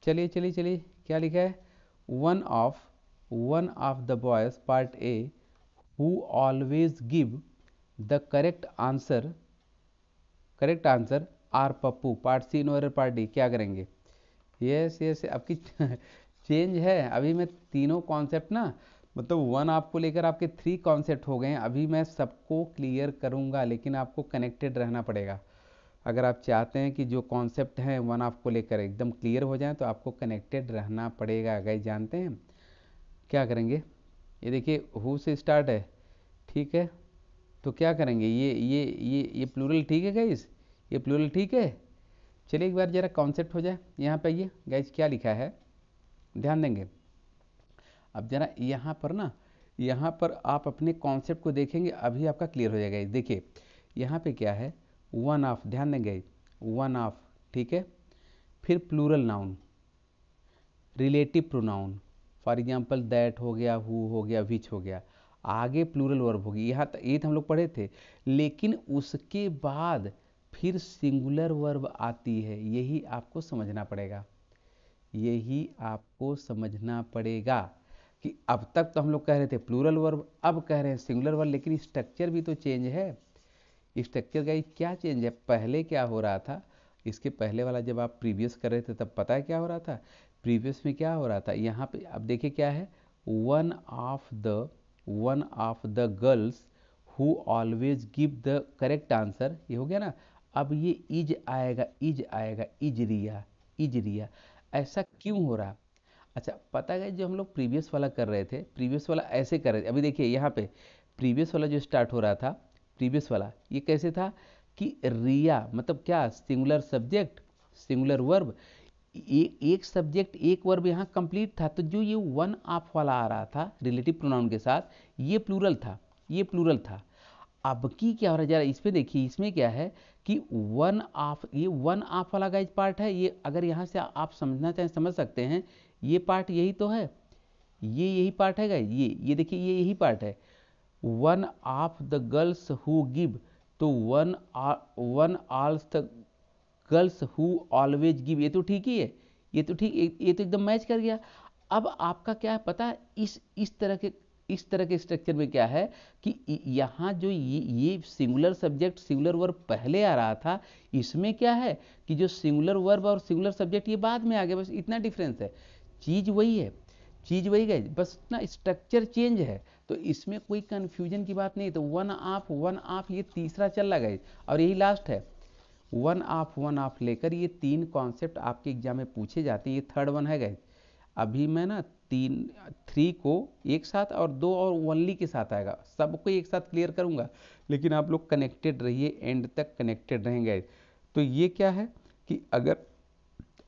चलिए चलिए चलिए क्या लिखा है one of one of the boys part A who always give the correct answer correct answer are popular part C NOR part D क्या करेंगे यस यस आपकी चेंज है अभी मैं तीनों कॉन्सेप्ट ना मतलब वन आपको लेकर आपके थ्री कॉन्सेप्ट हो गए हैं अभी मैं सबको क्लियर करूंगा लेकिन आपको कनेक्टेड रहना पड़ेगा अगर आप चाहते हैं कि जो कॉन्सेप्ट हैं वन ऑफ को लेकर एकदम क्लियर हो जाए तो आपको कनेक्टेड रहना पड़ेगा अगर जानते हैं क्या करेंगे ये देखिए हु से स्टार्ट है ठीक है तो क्या करेंगे ये ये ये ये प्लूरल ठीक है गैस ये प्लूरल ठीक है चलिए एक बार ज़रा कॉन्सेप्ट हो जाए यहाँ पे ये गाइस क्या लिखा है ध्यान देंगे अब ज़रा यहाँ पर ना यहाँ पर आप अपने कॉन्सेप्ट को देखेंगे अभी आपका क्लियर हो जाएगा देखिए यहाँ पे क्या है वन ऑफ ध्यान देंगे वन ऑफ ठीक है फिर plural noun relative pronoun for example that हो गया हु हो गया विच हो गया आगे प्लूरल वर्ब होगी यहाँ ये तो हम लोग पढ़े थे लेकिन उसके बाद फिर सिंगुलर वर्ब आती है यही आपको समझना पड़ेगा यही आपको समझना पड़ेगा कि अब तक तो हम लोग कह रहे थे प्लूरल वर्ब अब कह रहे हैं सिंगुलर वर्ब लेकिन स्ट्रक्चर भी तो चेंज है स्ट्रक्चर का क्या चेंज है पहले क्या हो रहा था इसके पहले वाला जब आप प्रीवियस कर रहे थे तब पता है क्या हो रहा था प्रीवियस में क्या हो रहा था यहाँ पे अब देखिए क्या है one of the one of the girls who always give the correct answer ये हो गया ना अब ये इज आएगा इज आएगा इज रिया इज रिया ऐसा क्यों हो रहा अच्छा पता है जो हम लोग प्रीवियस वाला कर रहे थे प्रीवियस वाला ऐसे कर रहे थे अभी देखिए यहाँ पे प्रीवियस वाला जो स्टार्ट हो रहा था प्रीवियस वाला ये कैसे था कि रिया मतलब क्या सिंगुलर सब्जेक्ट सिंगुलर वर्ब एक एक सब्जेक्ट एक वर्ब यहाँ कंप्लीट था तो जो ये वन आप वाला आ रहा था रिलेटिव प्रोनाउन के साथ ये प्लूरल था ये प्लूरल था अब की क्या हो रहा है जरा इसमें देखिए इसमें क्या है कि वन ऑफ ये वन ऑफ वाला का पार्ट है ये अगर यहाँ से आप समझना चाहें समझ सकते हैं ये पार्ट यही तो है ये यही पार्ट है गाइज ये ये देखिए ये यही पार्ट है one of the girls who give तो one one always the girls who always give ये तो ठीक ही है ये तो ठीक ये तो एकदम मैच कर गया अब आपका क्या है पता है इस इस तरह के इस तरह के स्ट्रक्चर में क्या है कि यहाँ जो ये ये सिंगुलर सब्जेक्ट सिंगुलर वर्ब पहले आ रहा था इसमें क्या है कि जो सिंगुलर वर्ब और सिंगुलर सब्जेक्ट ये बाद में आ गया बस इतना डिफरेंस है चीज़ वही है चीज़ वही गई बस इतना स्ट्रक्चर चेंज है तो इसमें कोई कन्फ्यूजन की बात नहीं तो वन आफ वन आफ ये तीसरा चल रहा है और यही लास्ट है वन आफ वन आफ लेकर ये तीन कॉन्सेप्ट आपके एग्जाम में पूछे जाते हैं ये थर्ड वन है गए अभी मैं ना तीन थ्री को एक साथ और दो और वनली के साथ आएगा सबको एक साथ क्लियर करूंगा लेकिन आप लोग कनेक्टेड रहिए एंड तक कनेक्टेड रहेंगे तो ये क्या है कि अगर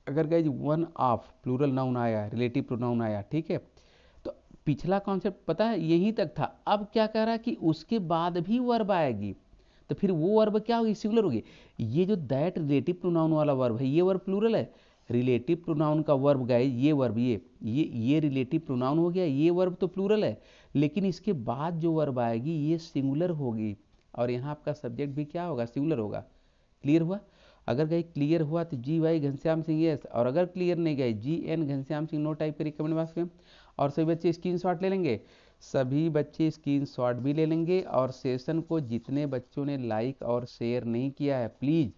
अगर guys one of plural noun आया रिलेटिव प्रोनाउन आया ठीक है पिछला कॉन्सेप्ट पता है यहीं तक था अब क्या कह रहा है कि उसके बाद भी वर्ब आएगी तो फिर वो वर्ब क्या होगी सिंगुलर होगी ये जो दैट रिलेटिव प्रोनाउन वाला वर्ब है ये वर्ब प्लूरल है रिलेटिव प्रोनाउन का वर्ब गए ये वर्ब ये ये ये रिलेटिव प्रोनाउन हो गया ये वर्ब तो प्लूरल है लेकिन इसके बाद जो वर्ब आएगी ये सिंगुलर होगी और यहाँ आपका सब्जेक्ट भी क्या होगा सिंगुलर होगा क्लियर हुआ अगर गए क्लियर हुआ तो G Y Ghanshyam Singh yes और अगर क्लियर नहीं guys G N Ghanshyam Singh no type करिए कमेंट बॉक्स में और सभी बच्चे स्क्रीनशॉट ले लेंगे सभी बच्चे स्क्रीनशॉट भी ले लेंगे और सेशन को जितने बच्चों ने लाइक और शेयर नहीं किया है प्लीज़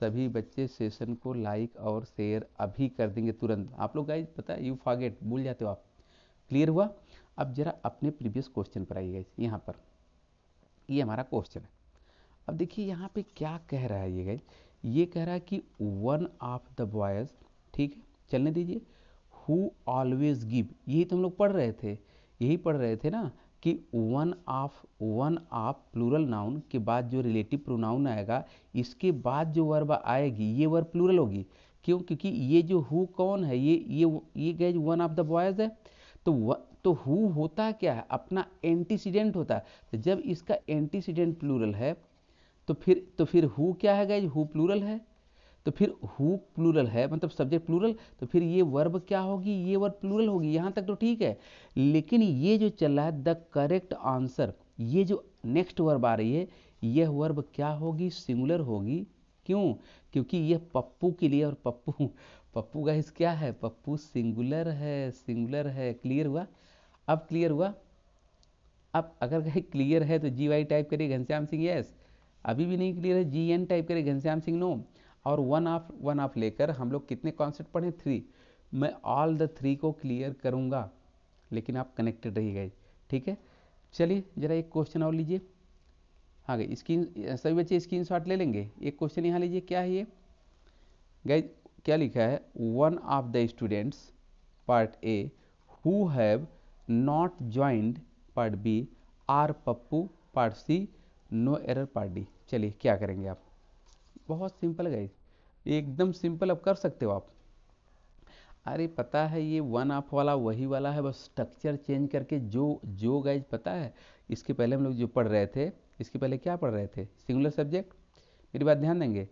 सभी बच्चे सेशन को लाइक और शेयर अभी कर देंगे तुरंत आप लोग गाइज पता है यू फॉरगेट भूल जाते हो आप क्लियर हुआ अब जरा अपने प्रीवियस क्वेश्चन पर आइए गाइज यहाँ पर ये हमारा क्वेश्चन है अब देखिए यहाँ पे क्या कह रहा है ये गाइज ये कह रहा है कि वन ऑफ द बॉयज़ ठीक है चलने दीजिए हु ऑलवेज गिव यही तो हम लोग पढ़ रहे थे यही पढ़ रहे थे ना कि one of one of plural noun के बाद जो रिलेटिव प्रोनाउन आएगा इसके बाद जो वर्ब आएगी ये वर्ब प्लूरल होगी क्यों क्योंकि ये जो हु कौन है ये ये ये गए वन ऑफ द बॉयज है तो व, तो हु होता क्या है अपना एंटीसीडेंट होता है तो जब इसका एंटीसीडेंट प्लूरल है तो फिर तो फिर हु क्या है गए हु प्लूरल है तो फिर हु प्लूरल है मतलब सब्जेक्ट प्लूरल तो फिर ये वर्ब क्या होगी ये वर्ब प्लूरल होगी यहाँ तक तो ठीक है लेकिन ये जो चल रहा है द करेक्ट आंसर ये जो नेक्स्ट वर्ब आ रही है यह वर्ब क्या होगी सिंगुलर होगी क्यों क्योंकि यह पप्पू के लिए और पप्पू पप्पू का इस क्या है पप्पू सिंगुलर है सिंगुलर है क्लियर हुआ अब क्लियर हुआ अब अगर कहीं क्लियर है तो जी वाई टाइप करिए घनश्याम सिंह यस अभी भी नहीं क्लियर है जी एन टाइप करिए घनश्याम सिंह नो और वन ऑफ वन ऑफ लेकर हम लोग कितने कॉन्सेप्ट पढ़े थ्री मैं ऑल द थ्री को क्लियर करूँगा लेकिन आप कनेक्टेड रहिए ठीक है चलिए ज़रा एक क्वेश्चन और लीजिए हाँ गई स्क्रीन सभी बच्चे स्क्रीन शॉट ले लेंगे एक क्वेश्चन यहाँ लीजिए क्या है ये गई क्या लिखा है one of the students part A who have not joined part B are popular part C no error part D चलिए क्या करेंगे आप बहुत सिंपल गाइज एकदम सिंपल अब कर सकते हो आप अरे पता है ये वन ऑफ वाला वही वाला है बस स्ट्रक्चर चेंज करके जो जो गाइज पता है इसके पहले हम लोग जो पढ़ रहे थे इसके पहले क्या पढ़ रहे थे सिंगुलर सब्जेक्ट मेरी बात ध्यान देंगे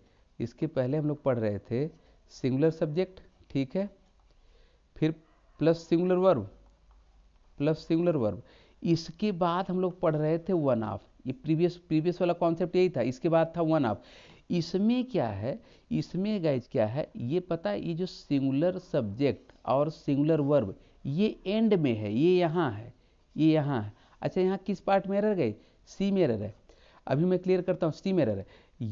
इसके पहले हम लोग पढ़ रहे थे सिंगुलर सब्जेक्ट ठीक है फिर plus singular verb plus singular verb इसके बाद हम लोग पढ़ रहे थे वन ऑफ ये प्रीवियस प्रीवियस वाला कॉन्सेप्ट यही था इसके बाद था वन ऑफ इसमें क्या है इसमें गाइज क्या है ये पता है ये जो सिंगुलर सब्जेक्ट और सिंगुलर वर्ब ये एंड में है ये यहाँ है ये यहाँ है अच्छा यहाँ किस पार्ट में रह गए सी में रह है अभी मैं क्लियर करता हूँ सी में रह है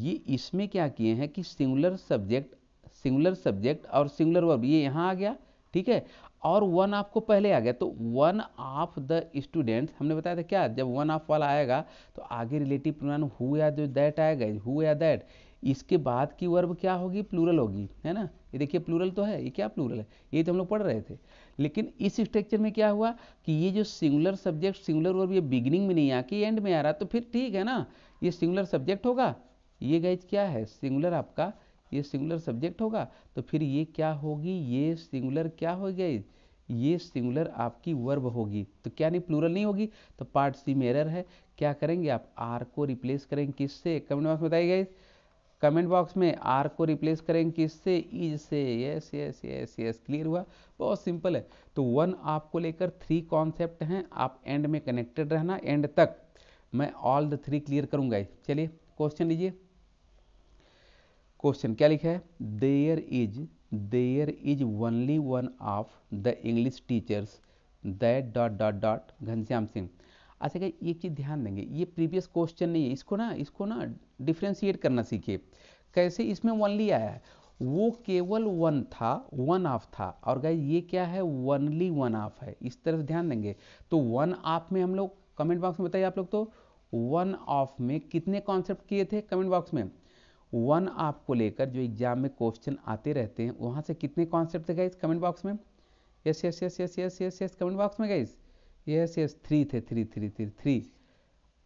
ये इसमें क्या किए हैं कि सिंगुलर सब्जेक्ट सिंगुलर सब्जेक्ट और सिंगुलर वर्ब ये यहाँ आ गया ठीक है और वन ऑफ को पहले आ गया तो वन ऑफ द स्टूडेंट्स हमने बताया था क्या जब वन ऑफ वाला आएगा तो आगे रिलेटिव प्रोनाउन हु या जो दैट आएगा हु या दैट इसके बाद की वर्ब क्या होगी प्लूरल होगी है ना ये देखिए प्लूरल तो है ये क्या प्लूरल है ये तो हम लोग पढ़ रहे थे लेकिन इस स्ट्रक्चर में क्या हुआ कि ये जो सिंगुलर सब्जेक्ट सिंगुलर वर्ब ये बिगिनिंग में नहीं आके एंड में आ रहा तो फिर ठीक है ना ये सिंगुलर सब्जेक्ट होगा ये गाइज क्या है सिंगुलर आपका ये सिंगुलर सब्जेक्ट होगा तो फिर ये क्या होगी ये सिंगुलर क्या हो गई ये सिंगुलर आपकी वर्ब होगी तो क्या नहीं प्लूरल नहीं होगी तो पार्ट सी में एरर है क्या करेंगे आप आर को रिप्लेस करेंगे किससे कमेंट बॉक्स में बताइए कमेंट बॉक्स में आर को रिप्लेस करेंगे किससे इज से yes yes yes yes clear हुआ बहुत सिंपल है तो वन आपको लेकर थ्री कॉन्सेप्ट हैं आप एंड में कनेक्टेड रहना एंड तक मैं ऑल द थ्री क्लियर करूंगा चलिए क्वेश्चन लीजिए क्वेश्चन क्या लिखा है there is there is only one of the English teachers that dot dot dot Ghanshyam Singh अच्छा क्या एक चीज़ ध्यान देंगे ये प्रीवियस क्वेश्चन नहीं है इसको ना इसको ना डिफ्रेंशिएट करना सीखिए कैसे इसमें ओनली आया है वो केवल वन था वन ऑफ था और गाय ये क्या है वनली वन ऑफ है इस तरह से ध्यान देंगे तो वन ऑफ में हम लोग कमेंट बॉक्स में बताइए आप लोग तो वन ऑफ में कितने कॉन्सेप्ट किए थे कमेंट बॉक्स में वन आपको लेकर जो एग्जाम में क्वेश्चन आते रहते हैं वहाँ से कितने कॉन्सेप्ट थे गाइज कमेंट बॉक्स में yes yes yes yes yes yes yes comment box में गाइज यस यस थ्री थे थ्री थ्री थ्री थ्री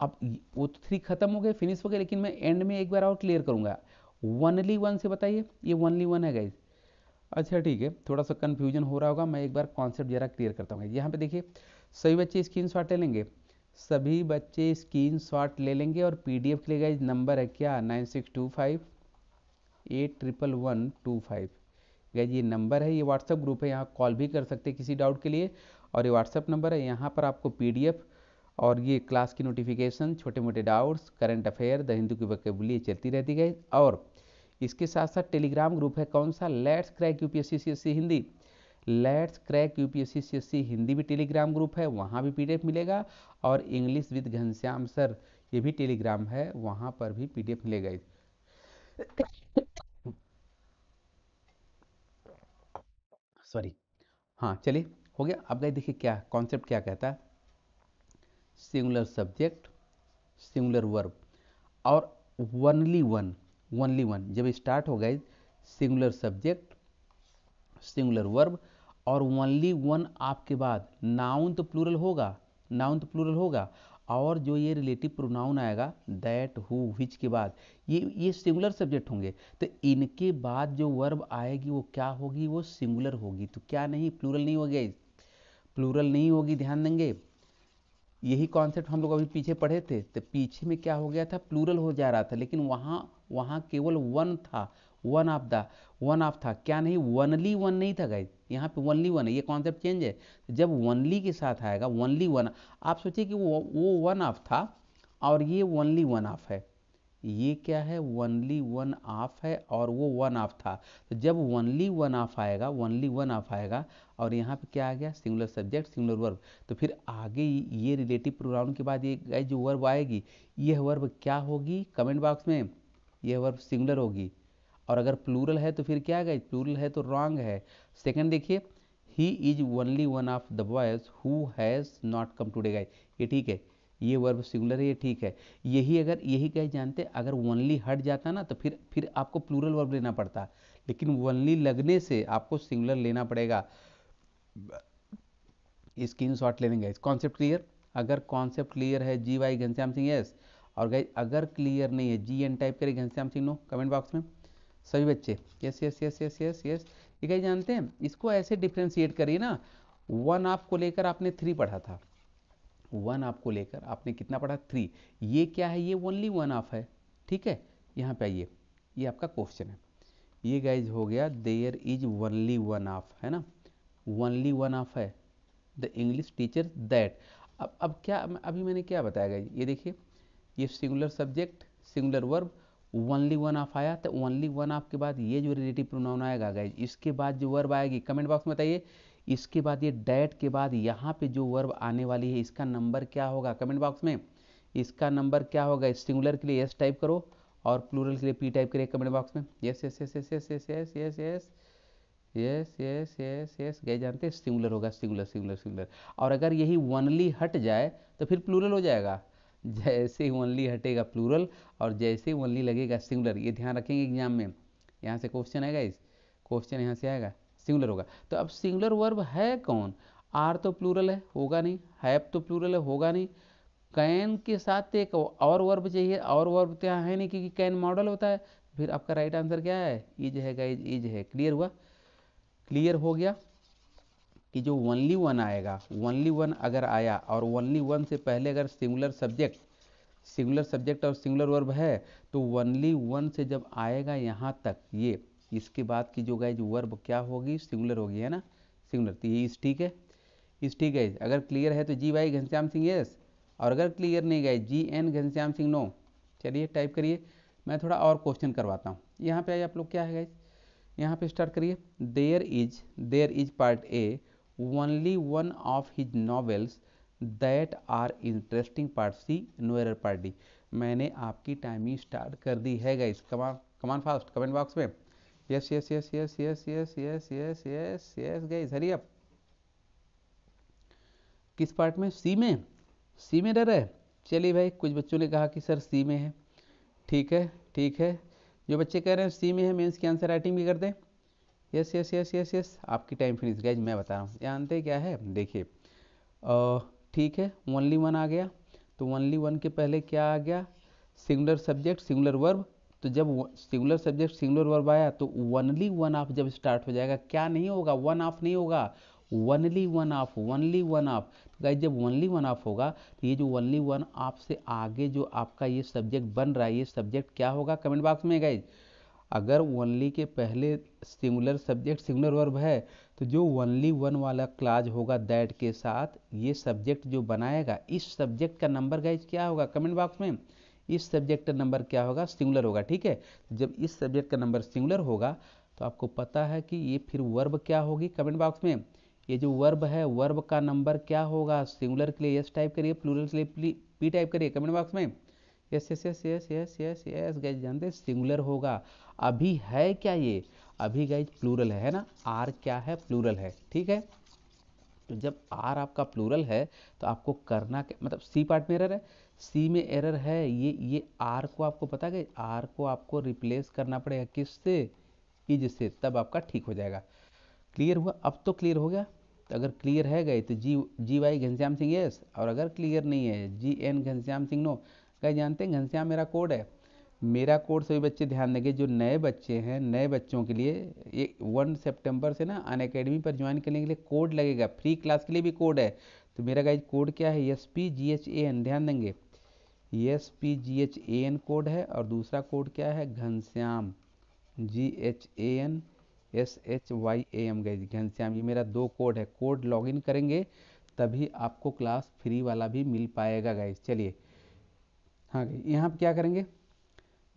अब वो तो थ्री खत्म हो गए फिनिश हो गए लेकिन मैं एंड में एक बार और क्लियर करूँगा वनली वन से बताइए ये वनली वन है गाइज अच्छा ठीक है थोड़ा सा कन्फ्यूजन हो रहा होगा मैं एक बार कॉन्सेप्ट जरा क्लियर करता हूँ यहाँ पे देखिए सभी बच्चे स्क्रीन शॉट ले लेंगे सभी बच्चे स्क्रीन शॉट ले लेंगे और पी डी एफ के लिए नंबर है क्या nine six two five eight triple one two five guys ये नंबर है ये व्हाट्सअप ग्रुप है यहाँ कॉल भी कर सकते हैं किसी डाउट के लिए और ये व्हाट्सअप नंबर है यहाँ पर आपको पी डी एफ और ये क्लास की नोटिफिकेशन छोटे मोटे doubts current affair the Hindu की वकेबुल चलती रहती गई और इसके साथ साथ टेलीग्राम ग्रुप है कौन सा let's crack U P S C Hindi let's crack U P S C Hindi भी टेलीग्राम ग्रुप है वहाँ भी पी मिलेगा और इंग्लिश विद घनश्याम सर ये भी टेलीग्राम है वहाँ पर भी पीडीएफ मिलेगा सॉरी हाँ चलिए हो गया अब गए देखिए क्या कॉन्सेप्ट क्या कहता है सिंगुलर सब्जेक्ट सिंगुलर वर्ब और वनली वन वनली वन जब स्टार्ट हो गए सिंगुलर सब्जेक्ट सिंगुलर वर्ब और वनली वन आपके बाद नाउन तो प्लूरल होगा नाउन तो प्लूरल होगा और जो ये रिलेटिव प्रोनाउन आएगा दैट हु विच के बाद ये ये सिंगुलर सब्जेक्ट होंगे तो इनके बाद जो वर्ब आएगी वो क्या होगी वो सिंगुलर होगी तो क्या नहीं प्लूरल नहीं होगी प्लूरल नहीं होगी ध्यान देंगे यही कॉन्सेप्ट हम लोग अभी पीछे पढ़े थे तो पीछे में क्या हो गया था प्लूरल हो जा रहा था लेकिन वहाँ वहाँ केवल वन था one of the one of था क्या नहीं वनली वन नहीं था गाइज यहाँ पे वनली वन है ये कॉन्सेप्ट चेंज है जब वनली के साथ आएगा वनली वन आप सोचिए कि वो वो वन ऑफ था और ये वनली वन ऑफ है ये क्या है वनली वन ऑफ है और वो वन ऑफ था तो जब वनली वन ऑफ आएगा वनली वन ऑफ आएगा और यहाँ पे क्या आ गया सिंगुलर सब्जेक्ट सिंगुलर वर्ब तो फिर आगे ये रिलेटिव प्रोग्राम के बाद ये जो वर्ब आएगी यह वर्ब क्या होगी कमेंट बॉक्स में यह वर्ब सिंगुलर होगी और अगर प्लूरल है तो फिर क्या गए प्लूरल है तो रॉन्ग है सेकंड देखिए he is only one of the boys who has not come day guys ये ठीक है ये वर्ब सिंगुलर है ये ठीक है यही अगर यही कहे जानते अगर वनली हट जाता ना तो फिर फिर आपको प्लूरल वर्ब लेना पड़ता लेकिन वनली लगने से आपको सिंगुलर लेना पड़ेगा स्क्रीन शॉट लेने गए कॉन्सेप्ट क्लियर अगर कॉन्सेप्ट क्लियर है G Y Ghanshyam Singh yes और गई अगर क्लियर नहीं है जी एन टाइप करें Ghanshyam Singh no comment box में सभी बच्चे yes yes yes yes yes yes ये कहीं जानते हैं इसको ऐसे डिफ्रेंशिएट करिए ना वन आपको लेकर आपने थ्री पढ़ा था वन आपको लेकर आपने कितना पढ़ा थ्री ये क्या है ये ओनली वन ऑफ है ठीक है यहाँ पे आइए ये आपका क्वेश्चन है ये गाइज हो गया there is only one of है ना वनली वन ऑफ है द इंग्लिश टीचर दैट अब अब क्या अभी मैंने क्या बताया गाइज ये देखिए ये singular subject singular verb only one of आया तो ओनली वन ऑफ के बाद ये जो रिलेटिव प्रोनाउन आएगा गाइज इसके बाद जो वर्ब आएगी कमेंट बॉक्स में बताइए इसके बाद ये डैट के बाद यहाँ पे जो वर्ब आने वाली है इसका नंबर क्या होगा कमेंट बॉक्स में इसका नंबर क्या होगा सिंगुलर के लिए एस टाइप करो और प्लूरल के लिए पी टाइप करिए कमेंट बॉक्स में yes yes yes yes yes yes yes yes yes yes yes yes yes गए जानते हैं सिंगुलर होगा सिंगुलर सिंगुलर सिंगुलर और अगर यही वनली हट जाए तो फिर प्लूरल हो जाएगा जैसे ही ओनली हटेगा प्लूरल और जैसे ही ओनली लगेगा सिंगुलर ये ध्यान रखेंगे एग्जाम में यहाँ से क्वेश्चन आएगा इस क्वेश्चन यहाँ से आएगा सिंगुलर होगा तो अब सिंगुलर वर्ब है कौन आर तो प्लूरल है होगा नहीं हैप तो प्लूरल है होगा नहीं कैन के साथ एक और वर्ब चाहिए और वर्ब तो यहाँ है नहीं क्योंकि कैन मॉडल होता है फिर आपका राइट आंसर क्या है इज है गाइज इज है क्लियर हुआ क्लियर हो गया कि जो वनली वन आएगा वनली वन अगर आया और वनली वन से पहले अगर सिंगुलर सब्जेक्ट सिंगुलर सब्जेक्ट और सिंगुलर वर्ब है तो वनली वन से जब आएगा यहाँ तक ये इसके बाद की जो गाइज वर्ब क्या होगी सिंगुलर होगी है ना सिंगुलर तो ये इस ठीक है इस ठीक है अगर क्लियर है तो G Y Ghanshyam Singh yes और अगर क्लियर नहीं guys G N Ghanshyam Singh no चलिए टाइप करिए मैं थोड़ा और क्वेश्चन करवाता हूँ यहाँ पे आइए आप लोग क्या है गाइज यहाँ पे स्टार्ट करिए there is there is part A only one of his novels that are interesting parts C no error part मैंने आपकी टाइमिंग स्टार्ट कर दी है guys come on come on fast comment box में yes yes yes yes yes yes yes yes yes yes guys hurry up किस पार्ट में सी में सी में डर है चलिए भाई कुछ बच्चों ने कहा कि सर सी में है ठीक है ठीक है जो बच्चे कह रहे हैं सी में है मीन्स की आंसर राइटिंग भी कर दें yes yes yes yes yes आपकी टाइम फिनिश गया मैं बता रहा हूँ जानते क्या है देखिए ठीक है ओनली वन आ गया तो ओनली वन के पहले क्या आ गया सिंगुलर सब्जेक्ट सिंगुलर वर्ब तो जब सिंगुलर सब्जेक्ट सिंगुलर वर्ब आया तो वनली वन ऑफ जब स्टार्ट हो जाएगा क्या नहीं होगा वन ऑफ नहीं होगा only one of only one of guys जब वनली वन ऑफ होगा तो ये जो वनली वन ऑफ से आगे जो आपका ये सब्जेक्ट बन रहा है ये सब्जेक्ट क्या होगा कमेंट बॉक्स में गाइज अगर ओनली के पहले सिंगुलर सब्जेक्ट सिंगुलर वर्ब है तो जो ओनली वन वाला क्लाज होगा दैट के साथ ये सब्जेक्ट जो बनाएगा इस सब्जेक्ट का नंबर गाइज क्या होगा कमेंट बॉक्स में इस सब्जेक्ट का नंबर क्या होगा सिंगुलर होगा ठीक है जब इस सब्जेक्ट का नंबर सिंगुलर होगा तो आपको पता है कि ये फिर वर्ब क्या होगी कमेंट बॉक्स में ये जो वर्ब है वर्ब का नंबर क्या होगा सिंगुलर के लिए यस टाइप करिए प्लूरल के लिए पी टाइप करिए कमेंट बॉक्स में yes yes yes yes yes yes yes guys जानते सिंगुलर होगा अभी है क्या ये अभी गाइज प्लूरल है, है ना आर क्या है प्लूरल है ठीक है तो जब आर आपका प्लूरल है तो आपको करना क्या मतलब सी पार्ट में एरर है सी में एरर है ये ये आर को आपको पता गई आर को आपको रिप्लेस करना पड़ेगा किससे कि जिससे तब आपका ठीक हो जाएगा क्लियर हुआ अब तो क्लियर हो गया तो अगर क्लियर है गए तो जी G Y Ghanshyam Singh yes और अगर क्लियर नहीं है G N Ghanshyam Singh no क्या जानते हैं घनश्याम मेरा कोड है मेरा कोड सभी बच्चे ध्यान देंगे जो नए बच्चे हैं नए बच्चों के लिए ये वन सितंबर से ना अन अकेडमी पर ज्वाइन करने के लिए कोड लगेगा फ्री क्लास के लिए भी कोड है तो मेरा गाइज कोड क्या है S P G H A N ध्यान देंगे S P G H A N code है और दूसरा कोड क्या है Ghanshyam G H A N S H Y A M guys Ghanshyam ये मेरा दो कोड है कोड लॉग करेंगे तभी आपको क्लास फ्री वाला भी मिल पाएगा गाइज चलिए हाँ यहाँ पर क्या करेंगे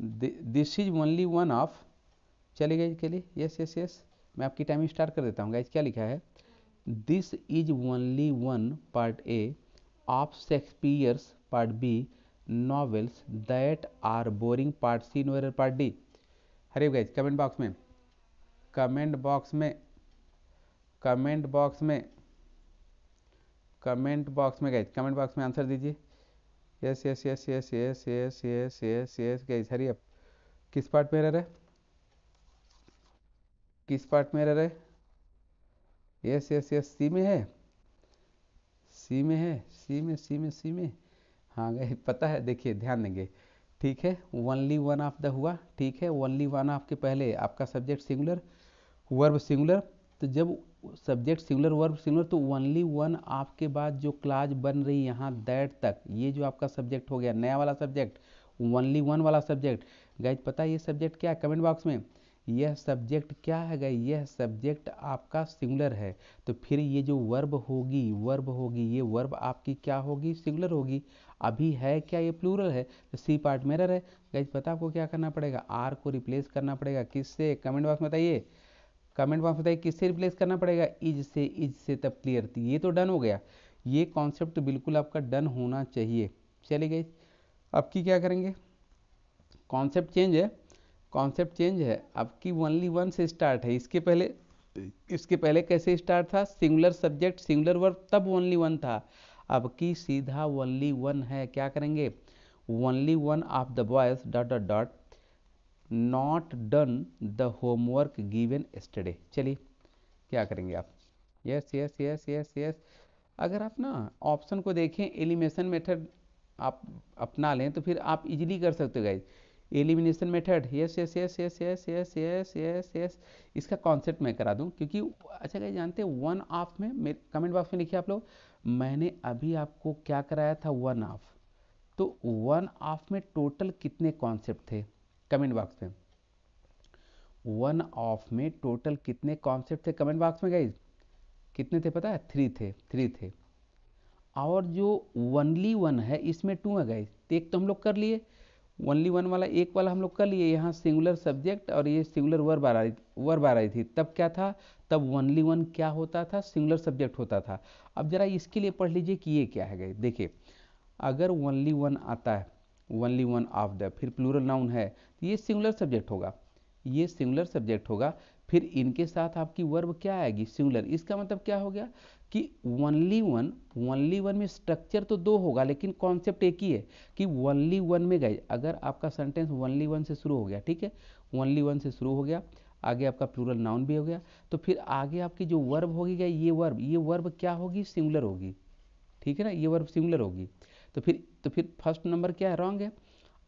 this is only one of चले गए के लिए यस यस यस मैं आपकी टाइमिंग स्टार्ट कर देता हूँ गाइज क्या लिखा है this is only one part A of Shakespeare's part B novels that are boring part C novel part D here guys comment box में कमेंट बॉक्स में कमेंट बॉक्स में कमेंट बॉक्स में गाइज कमेंट बॉक्स में आंसर दीजिए yes yes yes yes yes yes yes yes yes guys hurry up किस पार्ट में रह रहे किस पार्ट में रह रहे यस यस यस सी में है सी में है सी में सी में सी में हाँ गए पता है देखिए ध्यान देंगे ठीक है ओनली वन ऑफ द हुआ ठीक है ओनली वन आपके पहले आपका सब्जेक्ट सिंगुलर वर्ब सिंगुलर तो जब सब्जेक्ट सिंगुलर वर्ब सिंगुलर तो ओनली वन आपके बाद जो क्लाज बन रही यहाँ दैट तक ये जो आपका सब्जेक्ट हो गया नया वाला सब्जेक्ट ओनली वन वाला सब्जेक्ट गाइज पता है ये सब्जेक्ट क्या है कमेंट बॉक्स में यह सब्जेक्ट क्या है गाइज यह सब्जेक्ट आपका सिंगुलर है तो फिर ये जो वर्ब होगी वर्ब होगी ये वर्ब आपकी क्या होगी सिंगुलर होगी अभी है क्या ये प्लूरल है तो सी पार्ट मेरर है गाइज पता आपको क्या करना पड़ेगा आर को रिप्लेस करना पड़ेगा किससे कमेंट बॉक्स में बताइए कमेंट बॉक्स बताइए किससे रिप्लेस करना पड़ेगा इज से इज से तब क्लियर थी ये तो डन हो गया ये कॉन्सेप्ट बिल्कुल आपका डन होना चाहिए चले गई अब की क्या करेंगे कॉन्सेप्ट चेंज है कॉन्सेप्ट चेंज है अब की ओनली वन से स्टार्ट है इसके पहले इसके पहले कैसे स्टार्ट था सिंगुलर सब्जेक्ट सिंगुलर वर्ब तब ओनली वन था अब की सीधा ओनली वन है क्या करेंगे only one of the boys dot dot dot not done the homework given yesterday चलिए क्या करेंगे आप yes yes yes yes yes अगर आप ना ऑप्शन को देखें एलिमिनेशन मेथड आप अपना लें तो फिर आप इजीली कर सकते हो guys elimination method yes yes yes yes yes yes yes yes yes इसका कॉन्सेप्ट मैं करा दूं क्योंकि अच्छा गाइज जानते हैं वन ऑफ में कमेंट बॉक्स में लिखिए आप लोग मैंने अभी आपको क्या कराया था वन ऑफ तो वन ऑफ में टोटल कितने कॉन्सेप्ट थे कमेंट बॉक्स में वन ऑफ में टोटल कितने कॉन्सेप्ट थे कमेंट बॉक्स में गाइज कितने थे पता है थ्री थे थ्री थे और जो वनली वन है इसमें टू है गाइज एक तो हम लोग कर लिए वनली वन वाला एक वाला हम लोग कर लिए यहाँ सिंगुलर सब्जेक्ट और ये सिंगुलर वर्ब आ रही वर्ब आ रही थी तब क्या था तब वनली वन क्या होता था सिंगुलर सब्जेक्ट होता था अब जरा इसके लिए पढ़ लीजिए कि ये क्या है गए देखिए अगर वनली वन आता है वनली वन ऑफ द फिर प्लूरल नाउन है तो ये सिंगुलर सब्जेक्ट होगा ये सिंगुलर सब्जेक्ट होगा फिर इनके साथ आपकी वर्ब क्या आएगी सिंगुलर इसका मतलब क्या हो गया कि वनली वन वनली वन में स्ट्रक्चर तो दो होगा लेकिन कॉन्सेप्ट एक ही है कि वनली वन में गए अगर आपका सेंटेंस वनली वन से शुरू हो गया ठीक है वनली वन से शुरू हो गया आगे आपका प्लूरल नाउन भी हो गया तो फिर आगे आपकी जो वर्ब होगी क्या ये वर्ब ये वर्ब क्या होगी सिंगुलर होगी ठीक है ना ये वर्ब सिंगुलर होगी तो फिर तो फिर फर्स्ट नंबर क्या है रॉन्ग है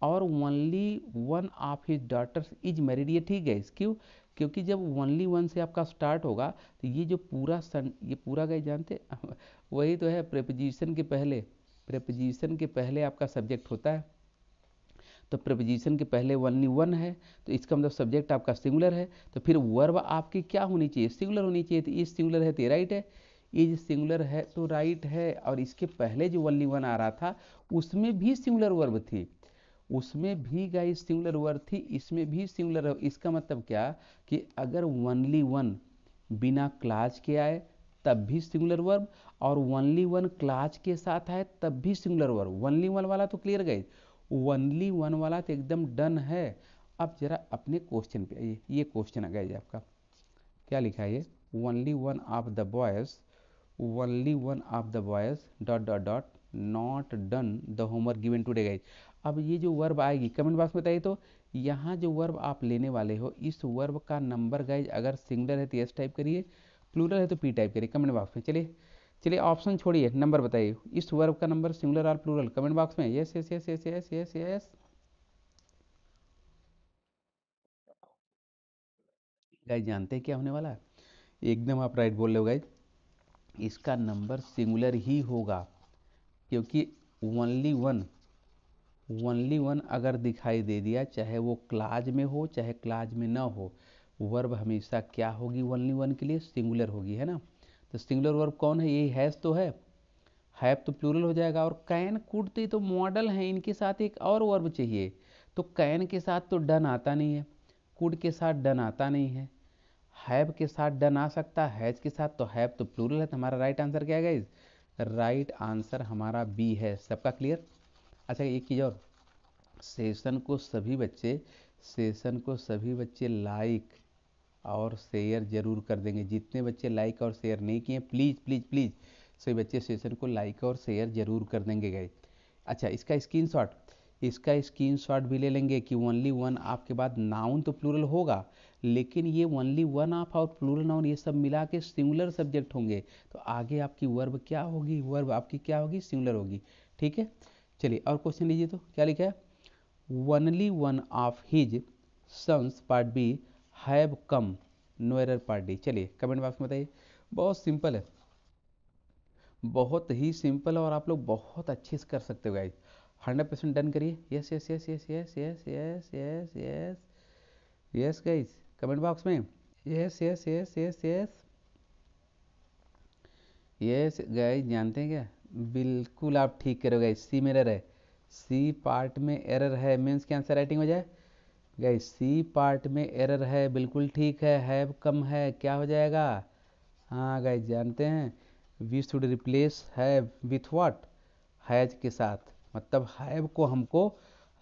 और only one of his daughters is married ये ठीक है क्यों क्योंकि जब ओनली वन से आपका स्टार्ट होगा तो ये जो पूरा सन ये पूरा गए जानते वही तो है प्रेपोजिशन के पहले प्रेपोजिशन के पहले आपका सब्जेक्ट होता है तो प्रपोजिशन के पहले वनली वन है तो इसका मतलब सब्जेक्ट आपका सिंगुलर है तो फिर वर्ब आपकी क्या होनी चाहिए सिंगुलर होनी चाहिए तो ये सिंगुलर है तो राइट है ये जो सिंगुलर है तो राइट है और इसके पहले जो वल्ली वन आ रहा था उसमें भी सिंगुलर वर्ब थी उसमें भी गाइस सिंगुलर वर्ब थी इसमें भी सिंगुलर इसका मतलब क्या कि अगर वनली वन बिना क्लाज के आए तब भी सिंगुलर वर्ब और वनली वन क्लाज के साथ आए तब भी सिंगुलर वर्ब वनली वन वाला तो क्लियर गई वनली वन वाला तो एकदम डन है अब जरा अपने क्वेश्चन पे आइए ये क्वेश्चन आ गया आपका क्या लिखा है ये only one of the boys one of the boys dot dot dot not done the homework homework today guys अब ये जो वर्ब आएगी कमेंट बॉक्स में बताइए तो यहाँ जो वर्ब आप लेने वाले हो इस वर्ब का नंबर गाइज अगर सिंगलर है तो एस टाइप करिए प्लूरल है तो पी टाइप करिए कमेंट बॉक्स में चलिए चलिए ऑप्शन छोड़िए नंबर बताइए इस वर्ब का नंबर सिंगुलर और प्लूरल कमेंट बॉक्स में yes yes yes yes yes yes yes guys जानते हैं क्या होने वाला है एकदम आप राइट बोल रहे हो गाइज इसका नंबर सिंगुलर ही होगा क्योंकि ओनली वन ओनली वन अगर दिखाई दे दिया चाहे वो क्लाज में हो चाहे क्लाज में ना हो वर्ब हमेशा क्या होगी ओनली वन के लिए सिंगुलर होगी है ना तो सिंगुलर वर्ब कौन है यही हैज़ तो है हैव तो प्लूरल हो जाएगा और कैन कुड तो तो मॉडल है इनके साथ एक और वर्ब चाहिए तो कैन के साथ तो डन आता नहीं है कुड के साथ डन आता नहीं है हैव के साथ डन आ सकता हैज के साथ तो हैव तो प्लूरल है तो हमारा राइट आंसर क्या है गाइज राइट आंसर हमारा बी है सबका क्लियर अच्छा एक चीज़ और सेशन को सभी बच्चे सेशन को सभी बच्चे लाइक और शेयर जरूर कर देंगे जितने बच्चे लाइक और शेयर नहीं किए प्लीज़ प्लीज़ प्लीज़ सभी बच्चे सेशन को लाइक और शेयर जरूर कर देंगे गए अच्छा इसका स्क्रीनशॉट इसका स्क्रीन शॉट भी ले लेंगे कि ओनली वन आपके बाद नाउन तो प्लूरल होगा लेकिन ये ओनली वन आप और प्लूरल नाउन ये सब मिला के सिंगुलर सब्जेक्ट होंगे तो आगे आपकी वर्ब क्या होगी वर्ब आपकी क्या होगी सिंगुलर होगी ठीक है चलिए और क्वेश्चन लीजिए तो क्या लिखा है only one of his sons part B have come no error part D चलिए कमेंट बॉक्स में बताइए बहुत सिंपल है बहुत ही सिंपल और आप लोग बहुत अच्छे से कर सकते हो गाइज हंड्रेड परसेंट डन करिए yes yes yes yes yes yes yes yes yes yes guys comment box में yes yes yes yes yes yes guys जानते हैं क्या बिल्कुल आप ठीक करो गाइस सी में एरर है सी पार्ट में एरर है मीन्स के आंसर राइटिंग हो जाए गाइस सी पार्ट में एरर है बिल्कुल ठीक है हैव कम है क्या हो जाएगा हाँ गाइस जानते हैं we should replace have with what has के साथ मतलब हैव को हमको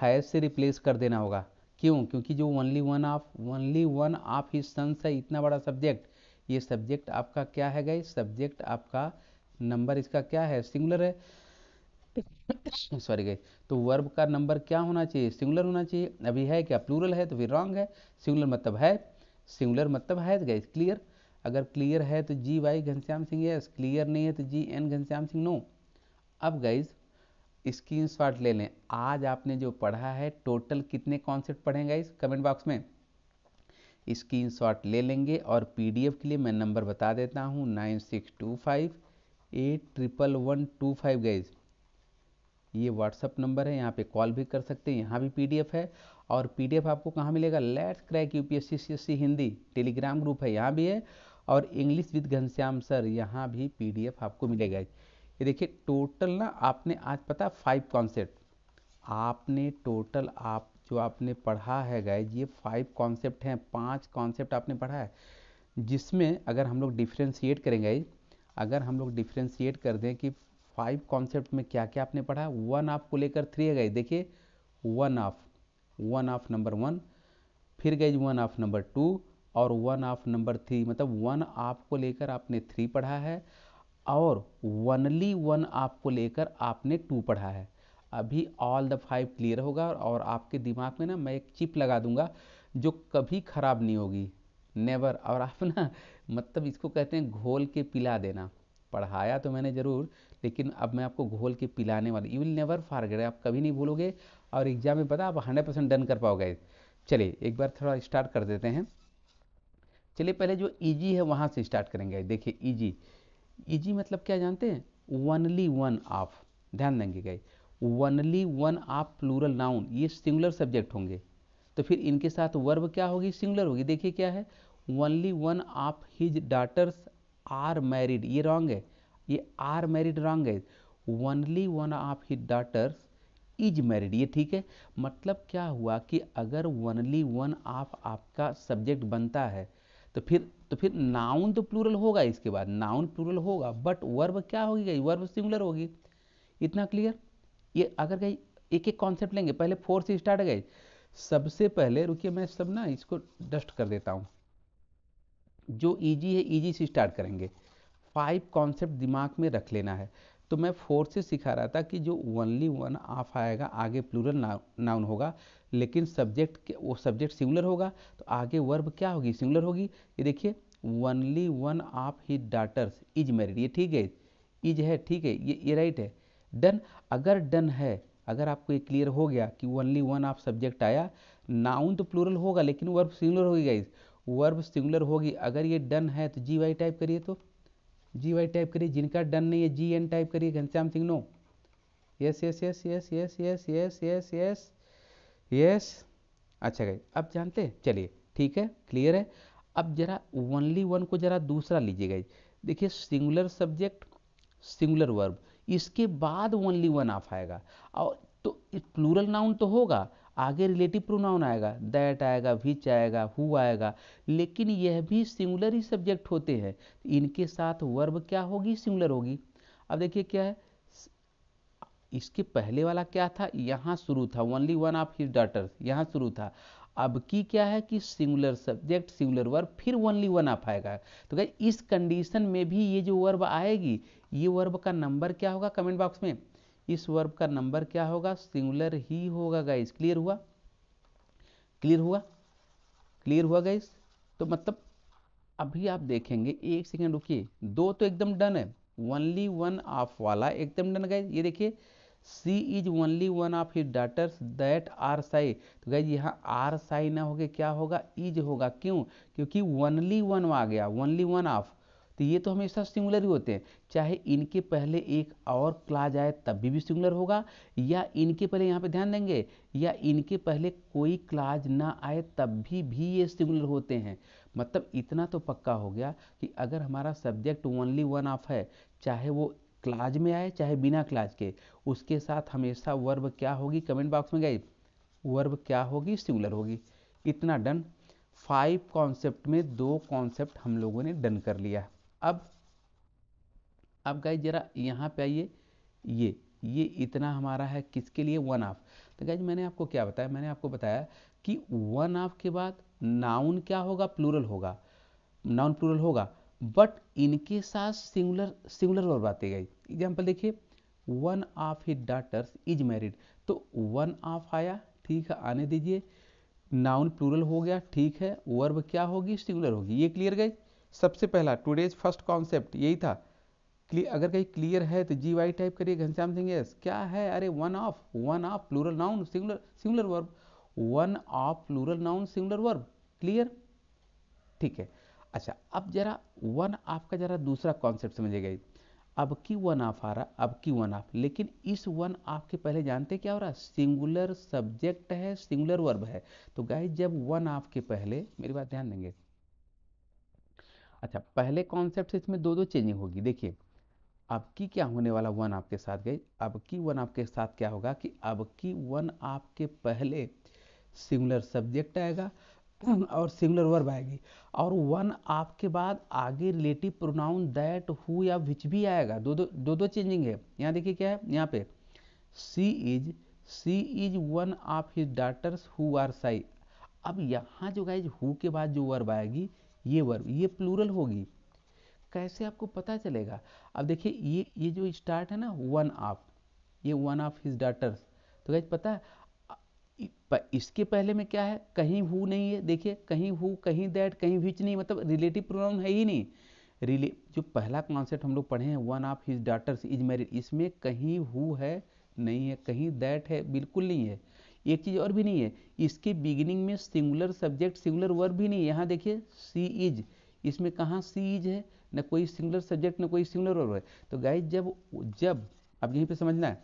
हैव से रिप्लेस कर देना होगा क्यों क्योंकि जो only one of only one of his sons है इतना बड़ा सब्जेक्ट ये सब्जेक्ट आपका क्या है गई सब्जेक्ट आपका नंबर इसका क्या है सिंगुलर है सॉरी गई तो वर्ब का नंबर क्या होना चाहिए सिंगुलर होना चाहिए अभी है क्या प्लूरल है तो फिर रॉन्ग है सिंगुलर मतलब है सिंगुलर मतलब है गई क्लियर अगर क्लियर है तो G Y Ghanshyam Singh yes clear नहीं है तो G N Ghanshyam Singh no अब गाइज स्क्रीनशॉट ले लें आज आपने जो पढ़ा है टोटल कितने कॉन्सेप्ट पढ़ेंगे इस कमेंट बॉक्स में स्क्रीनशॉट ले लेंगे और पीडीएफ के लिए मैं नंबर बता देता हूँ nine six two five eight triple one two five guys ये व्हाट्सअप नंबर है यहाँ पे कॉल भी कर सकते हैं यहाँ भी पीडीएफ है और पीडीएफ आपको कहाँ मिलेगा let's crack UPSC C Hindi Telegram group है यहाँ भी है और इंग्लिश विद घनश्याम सर यहाँ भी पीडीएफ आपको मिलेगा ये देखिए टोटल ना आपने आज पता है फाइव कॉन्सेप्ट आपने टोटल आप जो आपने पढ़ा है गाइज ये फाइव कॉन्सेप्ट हैं पांच कॉन्सेप्ट आपने पढ़ा है जिसमें अगर हम लोग डिफ्रेंशिएट करेंगे अगर हम लोग डिफ्रेंशिएट कर दें कि फाइव कॉन्सेप्ट में क्या क्या आपने पढ़ा वन ऑफ को लेकर थ्री है गई देखिए one of one of number one फिर गई वन ऑफ नंबर टू और वन ऑफ नंबर थ्री मतलब वन ऑफ को लेकर आपने थ्री पढ़ा है और वनली वन आपको लेकर आपने टू पढ़ा है अभी ऑल द फाइव क्लियर होगा और आपके दिमाग में ना मैं एक चिप लगा दूंगा जो कभी ख़राब नहीं होगी नेवर और आप ना मतलब इसको कहते हैं घोल के पिला देना पढ़ाया तो मैंने ज़रूर लेकिन अब मैं आपको घोल के पिलाने वाला यू विल नेवर फारगेट आप कभी नहीं भूलोगे और एग्जाम में पता आप हंड्रेड परसेंट डन कर पाओगे चलिए एक बार थोड़ा स्टार्ट कर देते हैं चलिए पहले जो ईजी e है वहाँ से स्टार्ट करेंगे देखिए ईजी e इजी मतलब क्या जानते हैं वनली वन ऑफ ध्यान देंगे गए only one of plural noun ये सिंगुलर सब्जेक्ट होंगे तो फिर इनके साथ वर्ब क्या होगी सिंगुलर होगी देखिए क्या है only one of his daughters are married ये रॉन्ग है ये आर मैरिड रॉन्ग है only one of his daughters is married ये ठीक है मतलब क्या हुआ कि अगर वनली वन ऑफ आपका सब्जेक्ट बनता है तो फिर तो फिर नाउन तो प्लूरल होगा इसके बाद नाउन प्लूरल होगा बट वर्ब क्या होगी वर्ब सिंगुलर होगी इतना क्लियर ये अगर गई एक एक कॉन्सेप्ट लेंगे पहले फोर से स्टार्ट गए सबसे पहले रुकिए मैं सब ना इसको डस्ट कर देता हूँ जो इजी है इजी से स्टार्ट करेंगे फाइव कॉन्सेप्ट दिमाग में रख लेना है तो मैं फोर से सिखा रहा था कि जो ओनली वन ऑफ आएगा आगे प्लूरल नाउन होगा लेकिन सब्जेक्ट वो सब्जेक्ट सिंगुलर होगा तो आगे वर्ब क्या होगी सिंगुलर होगी ये देखिए only one of he daughters is married ये ठीक है इज है ठीक है ये ये राइट है डन अगर डन है अगर आपको ये क्लियर हो गया कि ओनली वन ऑफ सब्जेक्ट आया नाउन तो प्लूरल होगा लेकिन वर्ब सिंगुलर होगी गाइज वर्ब सिंगुलर होगी अगर ये डन है तो जी वाई टाइप करिए तो जी वाई टाइप करिए जिनका डन नहीं है जी एन टाइप करिए Ghanshyam Singh no yes yes yes yes yes yes yes yes yes yes अच्छा गई अब जानते हैं चलिए ठीक है क्लियर है अब जरा ओनली वन को जरा दूसरा लीजिए गई देखिए सिंगुलर सब्जेक्ट सिंगुलर वर्ब इसके बाद ओनली वन ऑफ आएगा और तो प्लूरल नाउन तो होगा आगे रिलेटिव प्रोनाउन आएगा दैट आएगा विच आएगा हु आएगा लेकिन यह भी सिंगुलर ही सब्जेक्ट होते हैं इनके साथ वर्ब क्या होगी सिंगुलर होगी अब देखिए क्या है इसके पहले वाला क्या था यहाँ शुरू था only one of his daughters यहाँ शुरू था अब की क्या है कि सिंगुलर सब्जेक्ट सिंगुलर वर्ब फिर ओनली वन ऑफ आएगा तो क्या इस कंडीशन में भी ये जो वर्ब आएगी ये वर्ब का नंबर क्या होगा कमेंट बॉक्स में इस वर्ब का नंबर क्या होगा सिंगुलर ही होगा गाइस क्लियर हुआ क्लियर हुआ क्लियर हुआ गाइस तो मतलब अभी आप देखेंगे एक सेकेंड रुकिए दो तो एकदम डन है ओनली वन ऑफ वाला एकदम डन गाइस ये देखिए C is only one of his daughters that are shy तो गाइज यहाँ आर साई ना होके क्या होगा इज होगा क्यों क्योंकि वनली वन आ गया वनली वन ऑफ तो ये तो हमेशा सिंगुलर ही होते हैं चाहे इनके पहले एक और क्लाज आए तब भी भी सिंगुलर होगा या इनके पहले यहाँ पे ध्यान देंगे या इनके पहले कोई क्लाज ना आए तब भी भी ये सिंगुलर होते हैं मतलब इतना तो पक्का हो गया कि अगर हमारा सब्जेक्ट ओनली वन ऑफ है चाहे वो क्लाज में आए चाहे बिना क्लाज के उसके साथ हमेशा वर्ब क्या होगी कमेंट बॉक्स में गए वर्ब क्या होगी सिंगुलर होगी इतना डन फाइव कॉन्सेप्ट में दो कॉन्सेप्ट हम लोगों ने डन कर लिया अब अब गए जरा यहाँ पे आइए ये ये इतना हमारा है किसके लिए वन ऑफ तो गाइज मैंने आपको क्या बताया मैंने आपको बताया कि वन ऑफ के बाद नाउन क्या होगा प्लूरल होगा नाउन प्लूरल होगा बट इनके साथ सिंगुलर सिंगुलर वर्ब आते गए एग्जाम्पल देखिए one of his daughters is married तो वन ऑफ आया ठीक है आने दीजिए नाउन प्लूरल हो गया ठीक है वर्ब क्या होगी सिंगुलर होगी ये क्लियर गई सबसे पहला टूडेज फर्स्ट कॉन्सेप्ट यही था क्लियर अगर कहीं क्लियर है तो जी वाई टाइप करिए घनश्याम सिंह यस क्या है अरे one of one of plural noun singular singular verb one of plural noun singular verb clear ठीक है अच्छा अब जरा वन ऑफ का जरा दूसरा कॉन्सेप्ट समझिएगा अब की वन ऑफ आ रहा अब की वन ऑफ लेकिन इस वन ऑफ के पहले जानते क्या हो रहा सिंगुलर सब्जेक्ट है सिंगुलर वर्ब है तो गाइज जब वन ऑफ के पहले मेरी बात ध्यान देंगे अच्छा पहले कॉन्सेप्ट इसमें दो दो चेंजिंग होगी देखिए अब की क्या होने वाला वन आपके साथ गई अब की वन आपके साथ क्या होगा कि अब की वन आपके पहले सिंगुलर सब्जेक्ट आएगा और सिंगुलर वर्ब आएगी और वन आपके बाद आगे रिलेटिव प्रोनाउन दैट हु या विच भी आएगा दो दो दो दो चेंजिंग है यहाँ देखिए क्या है यहाँ पे C is C is one of his daughters who are shy अब यहाँ जो गाइज हु के बाद जो वर्ब आएगी ये वर्ब ये प्लूरल होगी कैसे आपको पता चलेगा अब देखिए ये ये जो स्टार्ट है ना वन ऑफ ये वन ऑफ हिज डाटर्स तो गाइज पता है पर इसके पहले में क्या है कहीं हु नहीं है देखिए कहीं हु कहीं दैट कहीं विच नहीं मतलब रिलेटिव प्रोनाउन है ही नहीं रिले जो पहला कॉन्सेप्ट हम लोग पढ़े हैं one of his daughters is married इसमें कहीं हु है नहीं है कहीं दैट है बिल्कुल नहीं है एक चीज़ और भी नहीं है इसके बिगिनिंग में सिंगुलर सब्जेक्ट सिंगुलर वर्ब भी नहीं है यहाँ देखिए सी इज इसमें कहाँ सी इज है न कोई सिंगुलर सब्जेक्ट न कोई सिंगुलर वर्ब है तो गाइज जब जब अब यहीं पे समझना है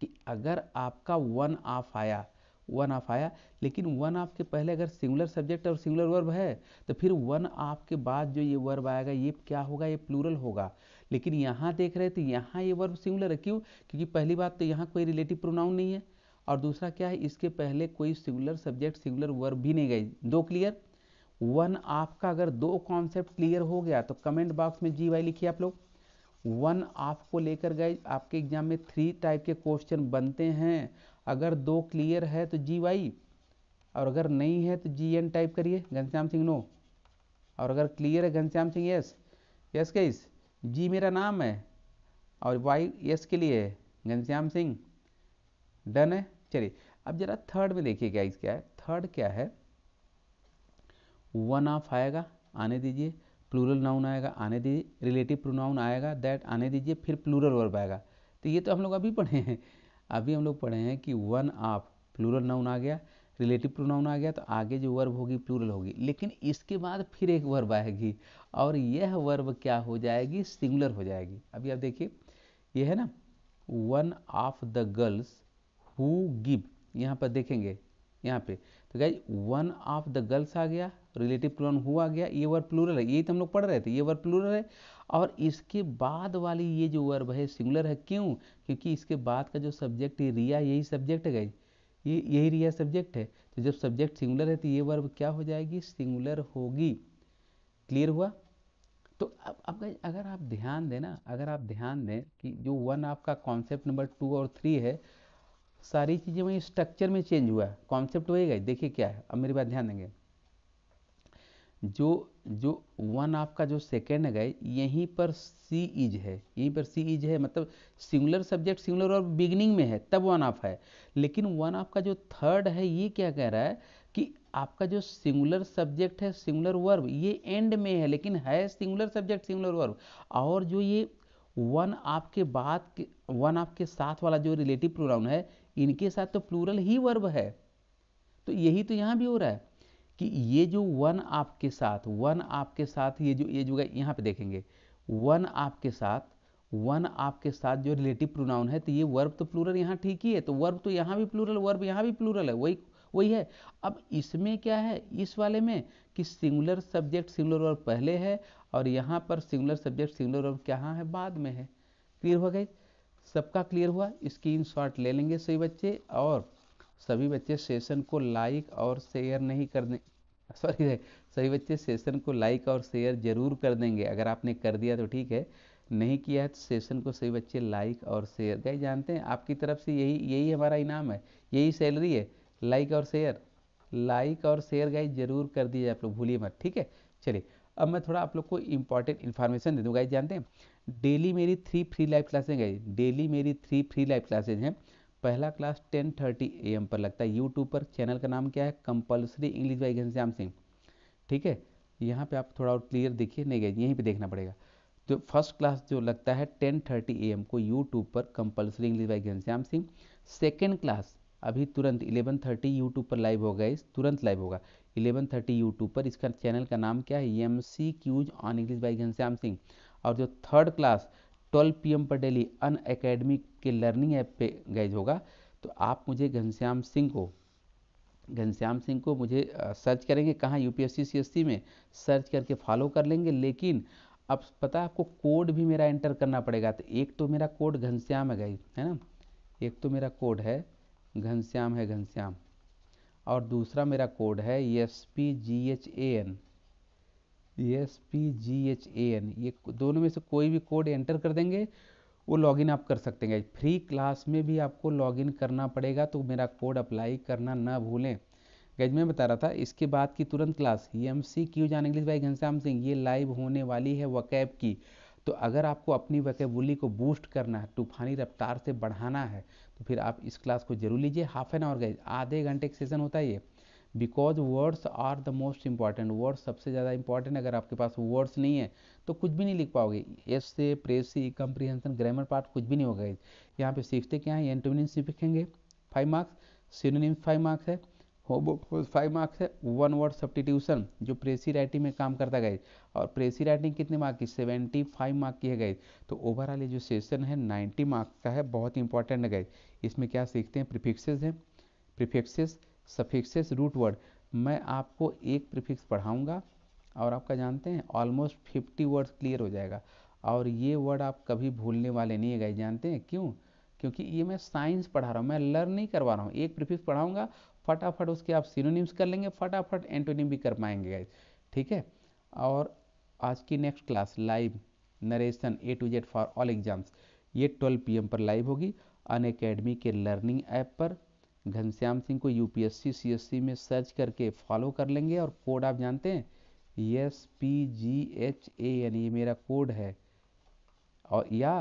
कि अगर आपका वन ऑफ आया वन ऑफ आया लेकिन वन ऑफ के पहले अगर सिंगुलर सब्जेक्ट और सिंगुलर वर्ब है तो फिर वन ऑफ के बाद जो ये वर्ब आएगा ये क्या होगा ये प्लूरल होगा लेकिन यहाँ देख रहे थे तो यहाँ ये वर्ब सिंगुलर है क्यों क्योंकि पहली बात तो यहाँ कोई रिलेटिव प्रोनाउन नहीं है और दूसरा क्या है इसके पहले कोई सिंगुलर सब्जेक्ट सिंगुलर वर्ब भी नहीं गई दो क्लियर वन ऑफ का अगर दो कॉन्सेप्ट क्लियर हो गया तो कमेंट बॉक्स में जी वाई लिखिए आप लोग वन ऑफ को लेकर गए आपके एग्जाम में थ्री टाइप के क्वेश्चन बनते हैं अगर दो क्लियर है तो जी वाई और अगर नहीं है तो जी एन टाइप करिए घनश्याम सिंह नो और अगर क्लियर है घनश्याम सिंह यस यस के इस जी मेरा नाम है और वाई यस के लिए है घनश्याम सिंह डन है चलिए अब जरा थर्ड में देखिए गाइज क्या है थर्ड क्या है वन ऑफ आएगा आने दीजिए प्लूरल नाउन आएगा आने दीजिए रिलेटिव प्रोनाउन आएगा दैट आने दीजिए फिर प्लूरल वर्ब आएगा तो ये तो हम लोग अभी पढ़े हैं अभी हम लोग पढ़े हैं कि वन ऑफ प्लूरल नाउन आ गया रिलेटिव प्रोनाउन आ गया तो आगे जो वर्ब होगी प्लूरल होगी लेकिन इसके बाद फिर एक वर्ब आएगी और यह वर्ब क्या हो जाएगी सिंगुलर हो जाएगी अभी आप देखिए यह है ना one of the girls who give यहाँ पर देखेंगे यहाँ पे तो guys one of the girls आ गया रिलेटिव प्रोनाउन हु आ गया ये वर्ब प्लूरल है यही तो हम लोग पढ़ रहे थे ये वर्ब प्लूरल है और इसके बाद वाली ये जो वर्ब है सिंगुलर है क्यों क्योंकि इसके बाद का जो सब्जेक्ट है रिया यही सब्जेक्ट है ये यही रिया सब्जेक्ट है तो जब सब्जेक्ट सिंगुलर है तो ये वर्ब क्या हो जाएगी सिंगुलर होगी क्लियर हुआ तो अब अब अगर आप ध्यान दें ना अगर आप ध्यान दें कि जो वन आपका कॉन्सेप्ट नंबर टू और थ्री है सारी चीज़ें वहीं स्ट्रक्चर में चेंज हुआ है कॉन्सेप्ट वही गई देखिए क्या है अब मेरी बात ध्यान देंगे जो जो वन आपका जो सेकेंड है गए यहीं पर सी इज है यहीं पर सी इज है मतलब सिंगुलर सब्जेक्ट सिंगुलर और बिगनिंग में है तब वन ऑफ है लेकिन वन ऑफ का जो थर्ड है ये क्या कह रहा है कि आपका जो सिंगुलर सब्जेक्ट है सिंगुलर वर्ब ये एंड में है लेकिन है सिंगुलर सब्जेक्ट सिंगुलर वर्ब और जो ये वन आपके बाद के वन आपके साथ वाला जो रिलेटिव प्रोनाउन है इनके साथ तो प्लूरल ही वर्ब है तो यही तो यहाँ भी हो रहा है कि ये जो वन आपके साथ वन आपके साथ ये जो ये जो यहाँ पे देखेंगे वन आपके साथ वन आपके साथ जो रिलेटिव प्रोनाउन है तो ये वर्ब तो प्लूरल यहाँ ठीक ही है तो वर्ब तो यहाँ भी प्लूरल वर्ब यहाँ भी प्लूरल है वही वही है अब इसमें क्या है इस वाले में कि सिंगुलर सब्जेक्ट सिंगुलर वर्ब पहले है और यहाँ पर सिंगुलर सब्जेक्ट सिंगुलर वर्ब क्या हाँ है बाद में है क्लियर हो गई सबका क्लियर हुआ स्क्रीन शॉट ले लेंगे सभी बच्चे और सभी बच्चे सेशन को लाइक और शेयर नहीं करने सॉरी सभी बच्चे सेशन को लाइक और शेयर जरूर कर देंगे अगर आपने कर दिया तो ठीक है नहीं किया तो सेशन को सभी बच्चे लाइक और शेयर गए जानते हैं आपकी तरफ से यही यही हमारा इनाम है यही सैलरी है लाइक और शेयर लाइक और शेयर गाइज जरूर कर दीजिए आप लोग भूलिए मत ठीक है चलिए अब मैं थोड़ा आप लोग को इंपॉर्टेंट इन्फॉर्मेशन दे दूँ गाइज जानते हैं डेली मेरी three free live classes guys daily मेरी थ्री फ्री लाइव क्लासेज हैं पहला क्लास 10:30 एम पर लगता है यूट्यूब पर चैनल का नाम क्या है compulsory English by Ghanshyam Singh ठीक है यहाँ पे आप थोड़ा और क्लियर देखिए नहीं गए यहीं पे देखना पड़ेगा तो फर्स्ट क्लास जो लगता है 10:30 एम को यूट्यूब पर compulsory English by Ghanshyam Singh second class अभी तुरंत थर्टी यूट्यूब पर लाइव होगा इस तुरंत लाइव होगा थर्टी यूट्यूब पर इसका चैनल का नाम क्या है M C Qs on English by Ghanshyam Singh और जो थर्ड क्लास 12 पीएम पर डेली अन अकेडमिक के लर्निंग ऐप पे गैज होगा तो आप मुझे घनश्याम सिंह को घनश्याम सिंह को मुझे सर्च करेंगे कहाँ यू पी में सर्च करके फॉलो कर लेंगे लेकिन अब पता है आपको कोड भी मेरा एंटर करना पड़ेगा तो एक तो मेरा कोड घनश्याम है गई है ना एक तो मेरा कोड है घनश्याम है घनश्याम और दूसरा मेरा कोड है S P G H A N S P G H A N ये दोनों में से कोई भी कोड एंटर कर देंगे वो लॉगिन आप कर सकते हैं फ्री क्लास में भी आपको लॉगिन करना पड़ेगा तो मेरा कोड अप्लाई करना ना भूलें गैज मैं बता रहा था इसके बाद की तुरंत क्लास ये एम सी क्यू जान इंग्लिश भाई घनश्याम सिंह ये लाइव होने वाली है वकैब की तो अगर आपको अपनी वकेबुली को बूस्ट करना है तूफानी रफ्तार से बढ़ाना है तो फिर आप इस क्लास को जरूर लीजिए हाफ एन आवर गैज आधे घंटे का सेशन होता है ये because words are the most important words सबसे ज़्यादा इंपॉर्टेंट अगर आपके पास वर्ड्स नहीं है तो कुछ भी नहीं लिख पाओगे एस से प्रेस से कंप्रीहेंसन ग्रामर पार्ट कुछ भी नहीं होगा यहाँ पे सीखते क्या है एंटोनिम सीखेंगे five marks synonym five marks है फाइव मार्क्स है वन वर्ड सब्टीट्यूशन जो प्रेसी राइटिंग में काम करता गए और प्रेसी राइटिंग कितने मार्क की सेवेंटी फाइव मार्क की है गए तो ओवरऑल ये जो सेशन है नाइन्टी मार्क्स का है बहुत इंपॉर्टेंट है गए इसमें क्या सीखते हैं प्रिफिक्सेज हैं प्रिफिक्सेस सफिक्सेस रूट वर्ड मैं आपको एक प्रीफिक्स पढ़ाऊँगा और आपका जानते हैं ऑलमोस्ट फिफ्टी वर्ड्स क्लियर हो जाएगा और ये वर्ड आप कभी भूलने वाले नहीं है गाइस जानते हैं क्यों क्योंकि ये मैं साइंस पढ़ा रहा हूँ मैं लर्न नहीं करवा रहा हूँ एक प्रीफिक्स पढ़ाऊँगा फटाफट उसके आप सिनोनिम्स कर लेंगे फटाफट एंटोनिम भी कर पाएंगे गाइज ठीक है और आज की next class live narration A to Z for all exams ये 12 पीएम पर लाइव होगी अन अकेडमी के लर्निंग ऐप पर घनश्याम सिंह को यूपीएससी सीएससी में सर्च करके फॉलो कर लेंगे और कोड आप जानते हैं S P G H A N ये मेरा कोड है और या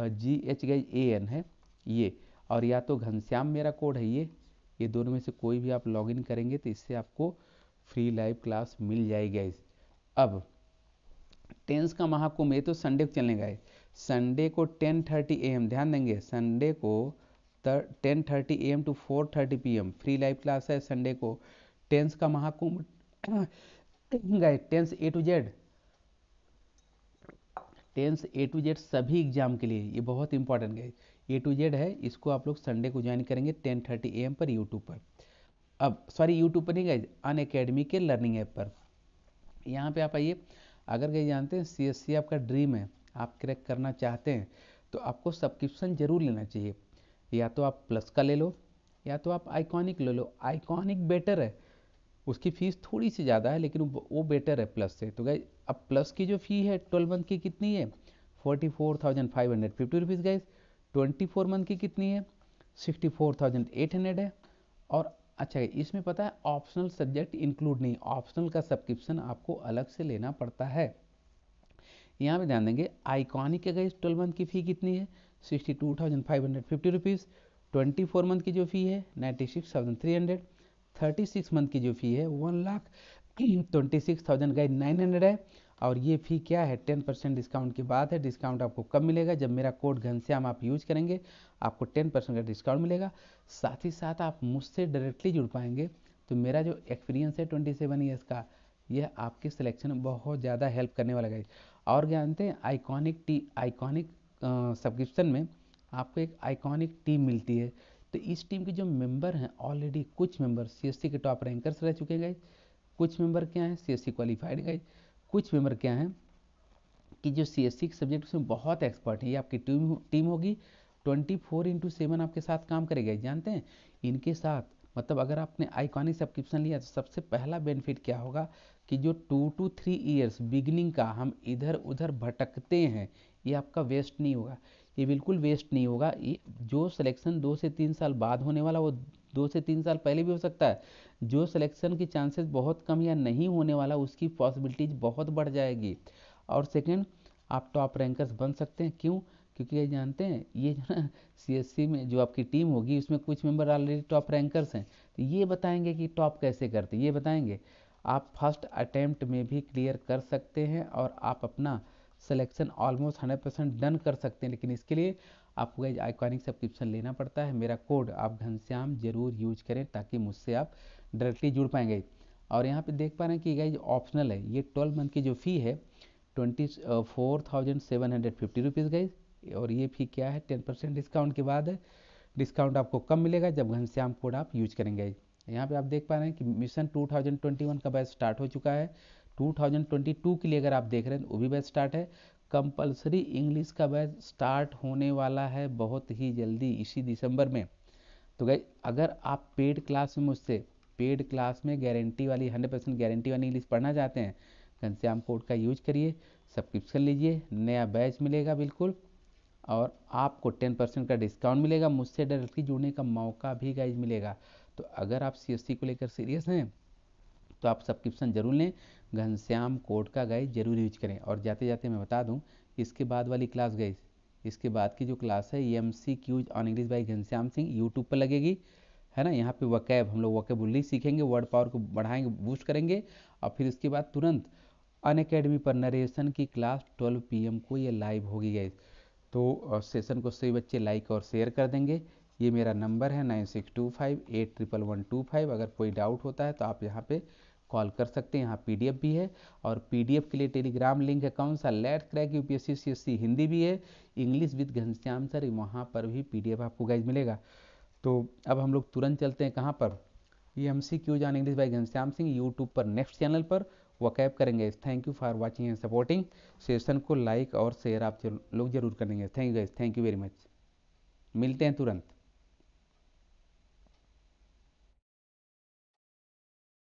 जी एच गई ए एन है ये और या तो घनश्याम मेरा कोड है ये ये दोनों में से कोई भी आप लॉगिन करेंगे तो इससे आपको फ्री लाइव क्लास मिल जाएगी इस अब टेंस का महाकुंभ ये तो संडे को चलेगा संडे को टेन थर्टी ए एम ध्यान देंगे संडे को ten thirty A M to four thirty P M free live class है संडे को टेंस का Mahakumbh tense A to Z tense A to Z सभी एग्जाम के लिए ये बहुत इंपॉर्टेंट है ए टू जेड है इसको आप लोग संडे को ज्वाइन करेंगे टेन थर्टी ए एम पर यूट्यूब पर अब सॉरी यूट्यूब पर नहीं गए अन अकेडमी के लर्निंग ऐप पर यहाँ पे आप आइए अगर कहीं जानते हैं सी एस सी आपका ड्रीम है आप क्रैक करना चाहते हैं तो आपको सब्सक्रिप्शन जरूर लेना चाहिए या तो आप प्लस का ले लो या तो आप आइकॉनिक ले लो आइकॉनिक बेटर है उसकी फ़ीस थोड़ी सी ज़्यादा है लेकिन वो बेटर है प्लस से तो गई अब प्लस की जो फ़ी है ट्वेल्व मंथ की कितनी है forty four thousand five hundred fifty rupees गए ट्वेंटी फोर मंथ की कितनी है sixty four thousand eight hundred है और अच्छा इसमें पता है ऑप्शनल सब्जेक्ट इंक्लूड नहीं ऑप्शनल का सब्सक्रिप्शन आपको अलग से लेना पड़ता है यहाँ पे ध्यान देंगे आइकॉनिक का गई ट्वेल्व मंथ की फ़ी कितनी है sixty two thousand five hundred fifty rupees twenty four month की जो फ़ी है ninety six thousand three hundred thirty six month की जो फ़ी है one lakh twenty six thousand guide nine hundred है और ये फ़ी क्या है टेन परसेंट डिस्काउंट की बात है डिस्काउंट आपको कब मिलेगा जब मेरा कोड घनश्याम आप यूज करेंगे आपको टेन परसेंट का डिस्काउंट मिलेगा साथ ही साथ आप मुझसे डायरेक्टली जुड़ पाएंगे तो मेरा जो एक्सपीरियंस है ट्वेंटी सेवन ईयर्स का यह आपके सिलेक्शन में बहुत ज़्यादा हेल्प करने वाला गाइज और जानते हैं आइकॉनिक टी आइकॉनिक सब्सक्रिप्शन में आपको एक आइकॉनिक टीम मिलती है तो इस टीम के जो मेंबर हैं ऑलरेडी कुछ मेंबर सीएससी के टॉप रैंकर्स रह चुके हैं गाइज कुछ मेंबर क्या हैं सीएससी क्वालिफाइड गाइज कुछ मेंबर क्या हैं कि जो सीएससी के सब्जेक्ट उसमें बहुत एक्सपर्ट है ये आपकी टीम टीम होगी ट्वेंटी फोर इंटू सेवन आपके साथ काम करेगा जानते हैं इनके साथ मतलब अगर आपने आइकॉनिक सब्सक्रिप्शन लिया तो सबसे पहला बेनिफिट क्या होगा कि जो two two three years beginning का हम इधर उधर भटकते हैं ये आपका वेस्ट नहीं होगा ये बिल्कुल वेस्ट नहीं होगा ये जो सिलेक्शन दो से तीन साल बाद होने वाला वो दो से तीन साल पहले भी हो सकता है जो सिलेक्शन की चांसेस बहुत कम या नहीं होने वाला उसकी पॉसिबिलिटीज बहुत बढ़ जाएगी और सेकेंड आप टॉप रैंकर्स बन सकते हैं क्यों क्योंकि ये जानते हैं ये जो ना सी में जो आपकी टीम होगी उसमें कुछ मेंबर ऑलरेडी टॉप रैंकर्स हैं तो ये बताएंगे कि टॉप कैसे करते ये बताएंगे आप फर्स्ट अटैम्प्ट में भी क्लियर कर सकते हैं और आप अपना selection almost hundred percent done कर सकते हैं लेकिन इसके लिए आपको गाइज आइकॉनिक सब्सक्रिप्शन लेना पड़ता है मेरा कोड आप घनश्याम जरूर यूज करें ताकि मुझसे आप डायरेक्टली जुड़ पाएंगे और यहाँ पे देख पा रहे हैं कि गाइज ऑप्शनल है ये ट्वेल्व मंथ की जो फ़ी है twenty four thousand seven hundred fifty rupees और ये फी क्या है टेन परसेंट डिस्काउंट के बाद डिस्काउंट आपको कम मिलेगा जब घनश्याम कोड आप यूज करेंगे यहाँ पे आप देख पा रहे हैं कि मिशन 2021 का बैच स्टार्ट हो चुका है 2022 के लिए अगर आप देख रहे हैं तो वो भी बैच स्टार्ट है कंपलसरी इंग्लिश का बैच स्टार्ट होने वाला है बहुत ही जल्दी इसी दिसंबर में तो गई अगर आप पेड क्लास में मुझसे पेड क्लास में गारंटी वाली 100 परसेंट गारंटी वाली इंग्लिश पढ़ना चाहते हैं घनश्याम कोड का यूज करिए सब्सक्रिप्शन लीजिए नया बैच मिलेगा बिल्कुल और आपको 10 परसेंट का डिस्काउंट मिलेगा मुझसे डायरेक्टली जुड़ने का मौका भी गाइज मिलेगा तो अगर आप सी को लेकर सीरियस हैं तो आप सब्सक्रिप्शन जरूर लें घनश्याम कोड का गाइज जरूर यूज करें और जाते जाते मैं बता दूँ इसके बाद वाली क्लास गई इसके बाद की जो क्लास है M C Qs on English by Ghanshyam Singh YouTube पर लगेगी है ना यहाँ पे वकैब हम लोग उल्ली सीखेंगे वर्ड पावर को बढ़ाएंगे बूस्ट करेंगे और फिर इसके बाद तुरंत अन अकेडमी पर नरेशन की क्लास 12 पीएम को ये लाइव होगी गई तो सेशन को सभी बच्चे लाइक और शेयर कर देंगे ये मेरा नंबर है nine six two five eight triple one two five अगर कोई डाउट होता है तो आप यहाँ पे कॉल कर सकते हैं यहाँ पी भी है और पी के लिए टेलीग्राम लिंक है कौन सा let crack U P Hindi भी है इंग्लिश विद घनश्याम सर वहाँ पर भी पी आपको गाइज मिलेगा तो अब हम लोग तुरंत चलते हैं कहाँ पर ये हम सी क्यू जान English by Ghanshyam Singh YouTube पर नेक्स्ट चैनल पर वकैब करेंगे thank you for watching and supporting session को लाइक और शेयर आप लोग जरूर करेंगे thank you guys thank you very much मिलते हैं तुरंत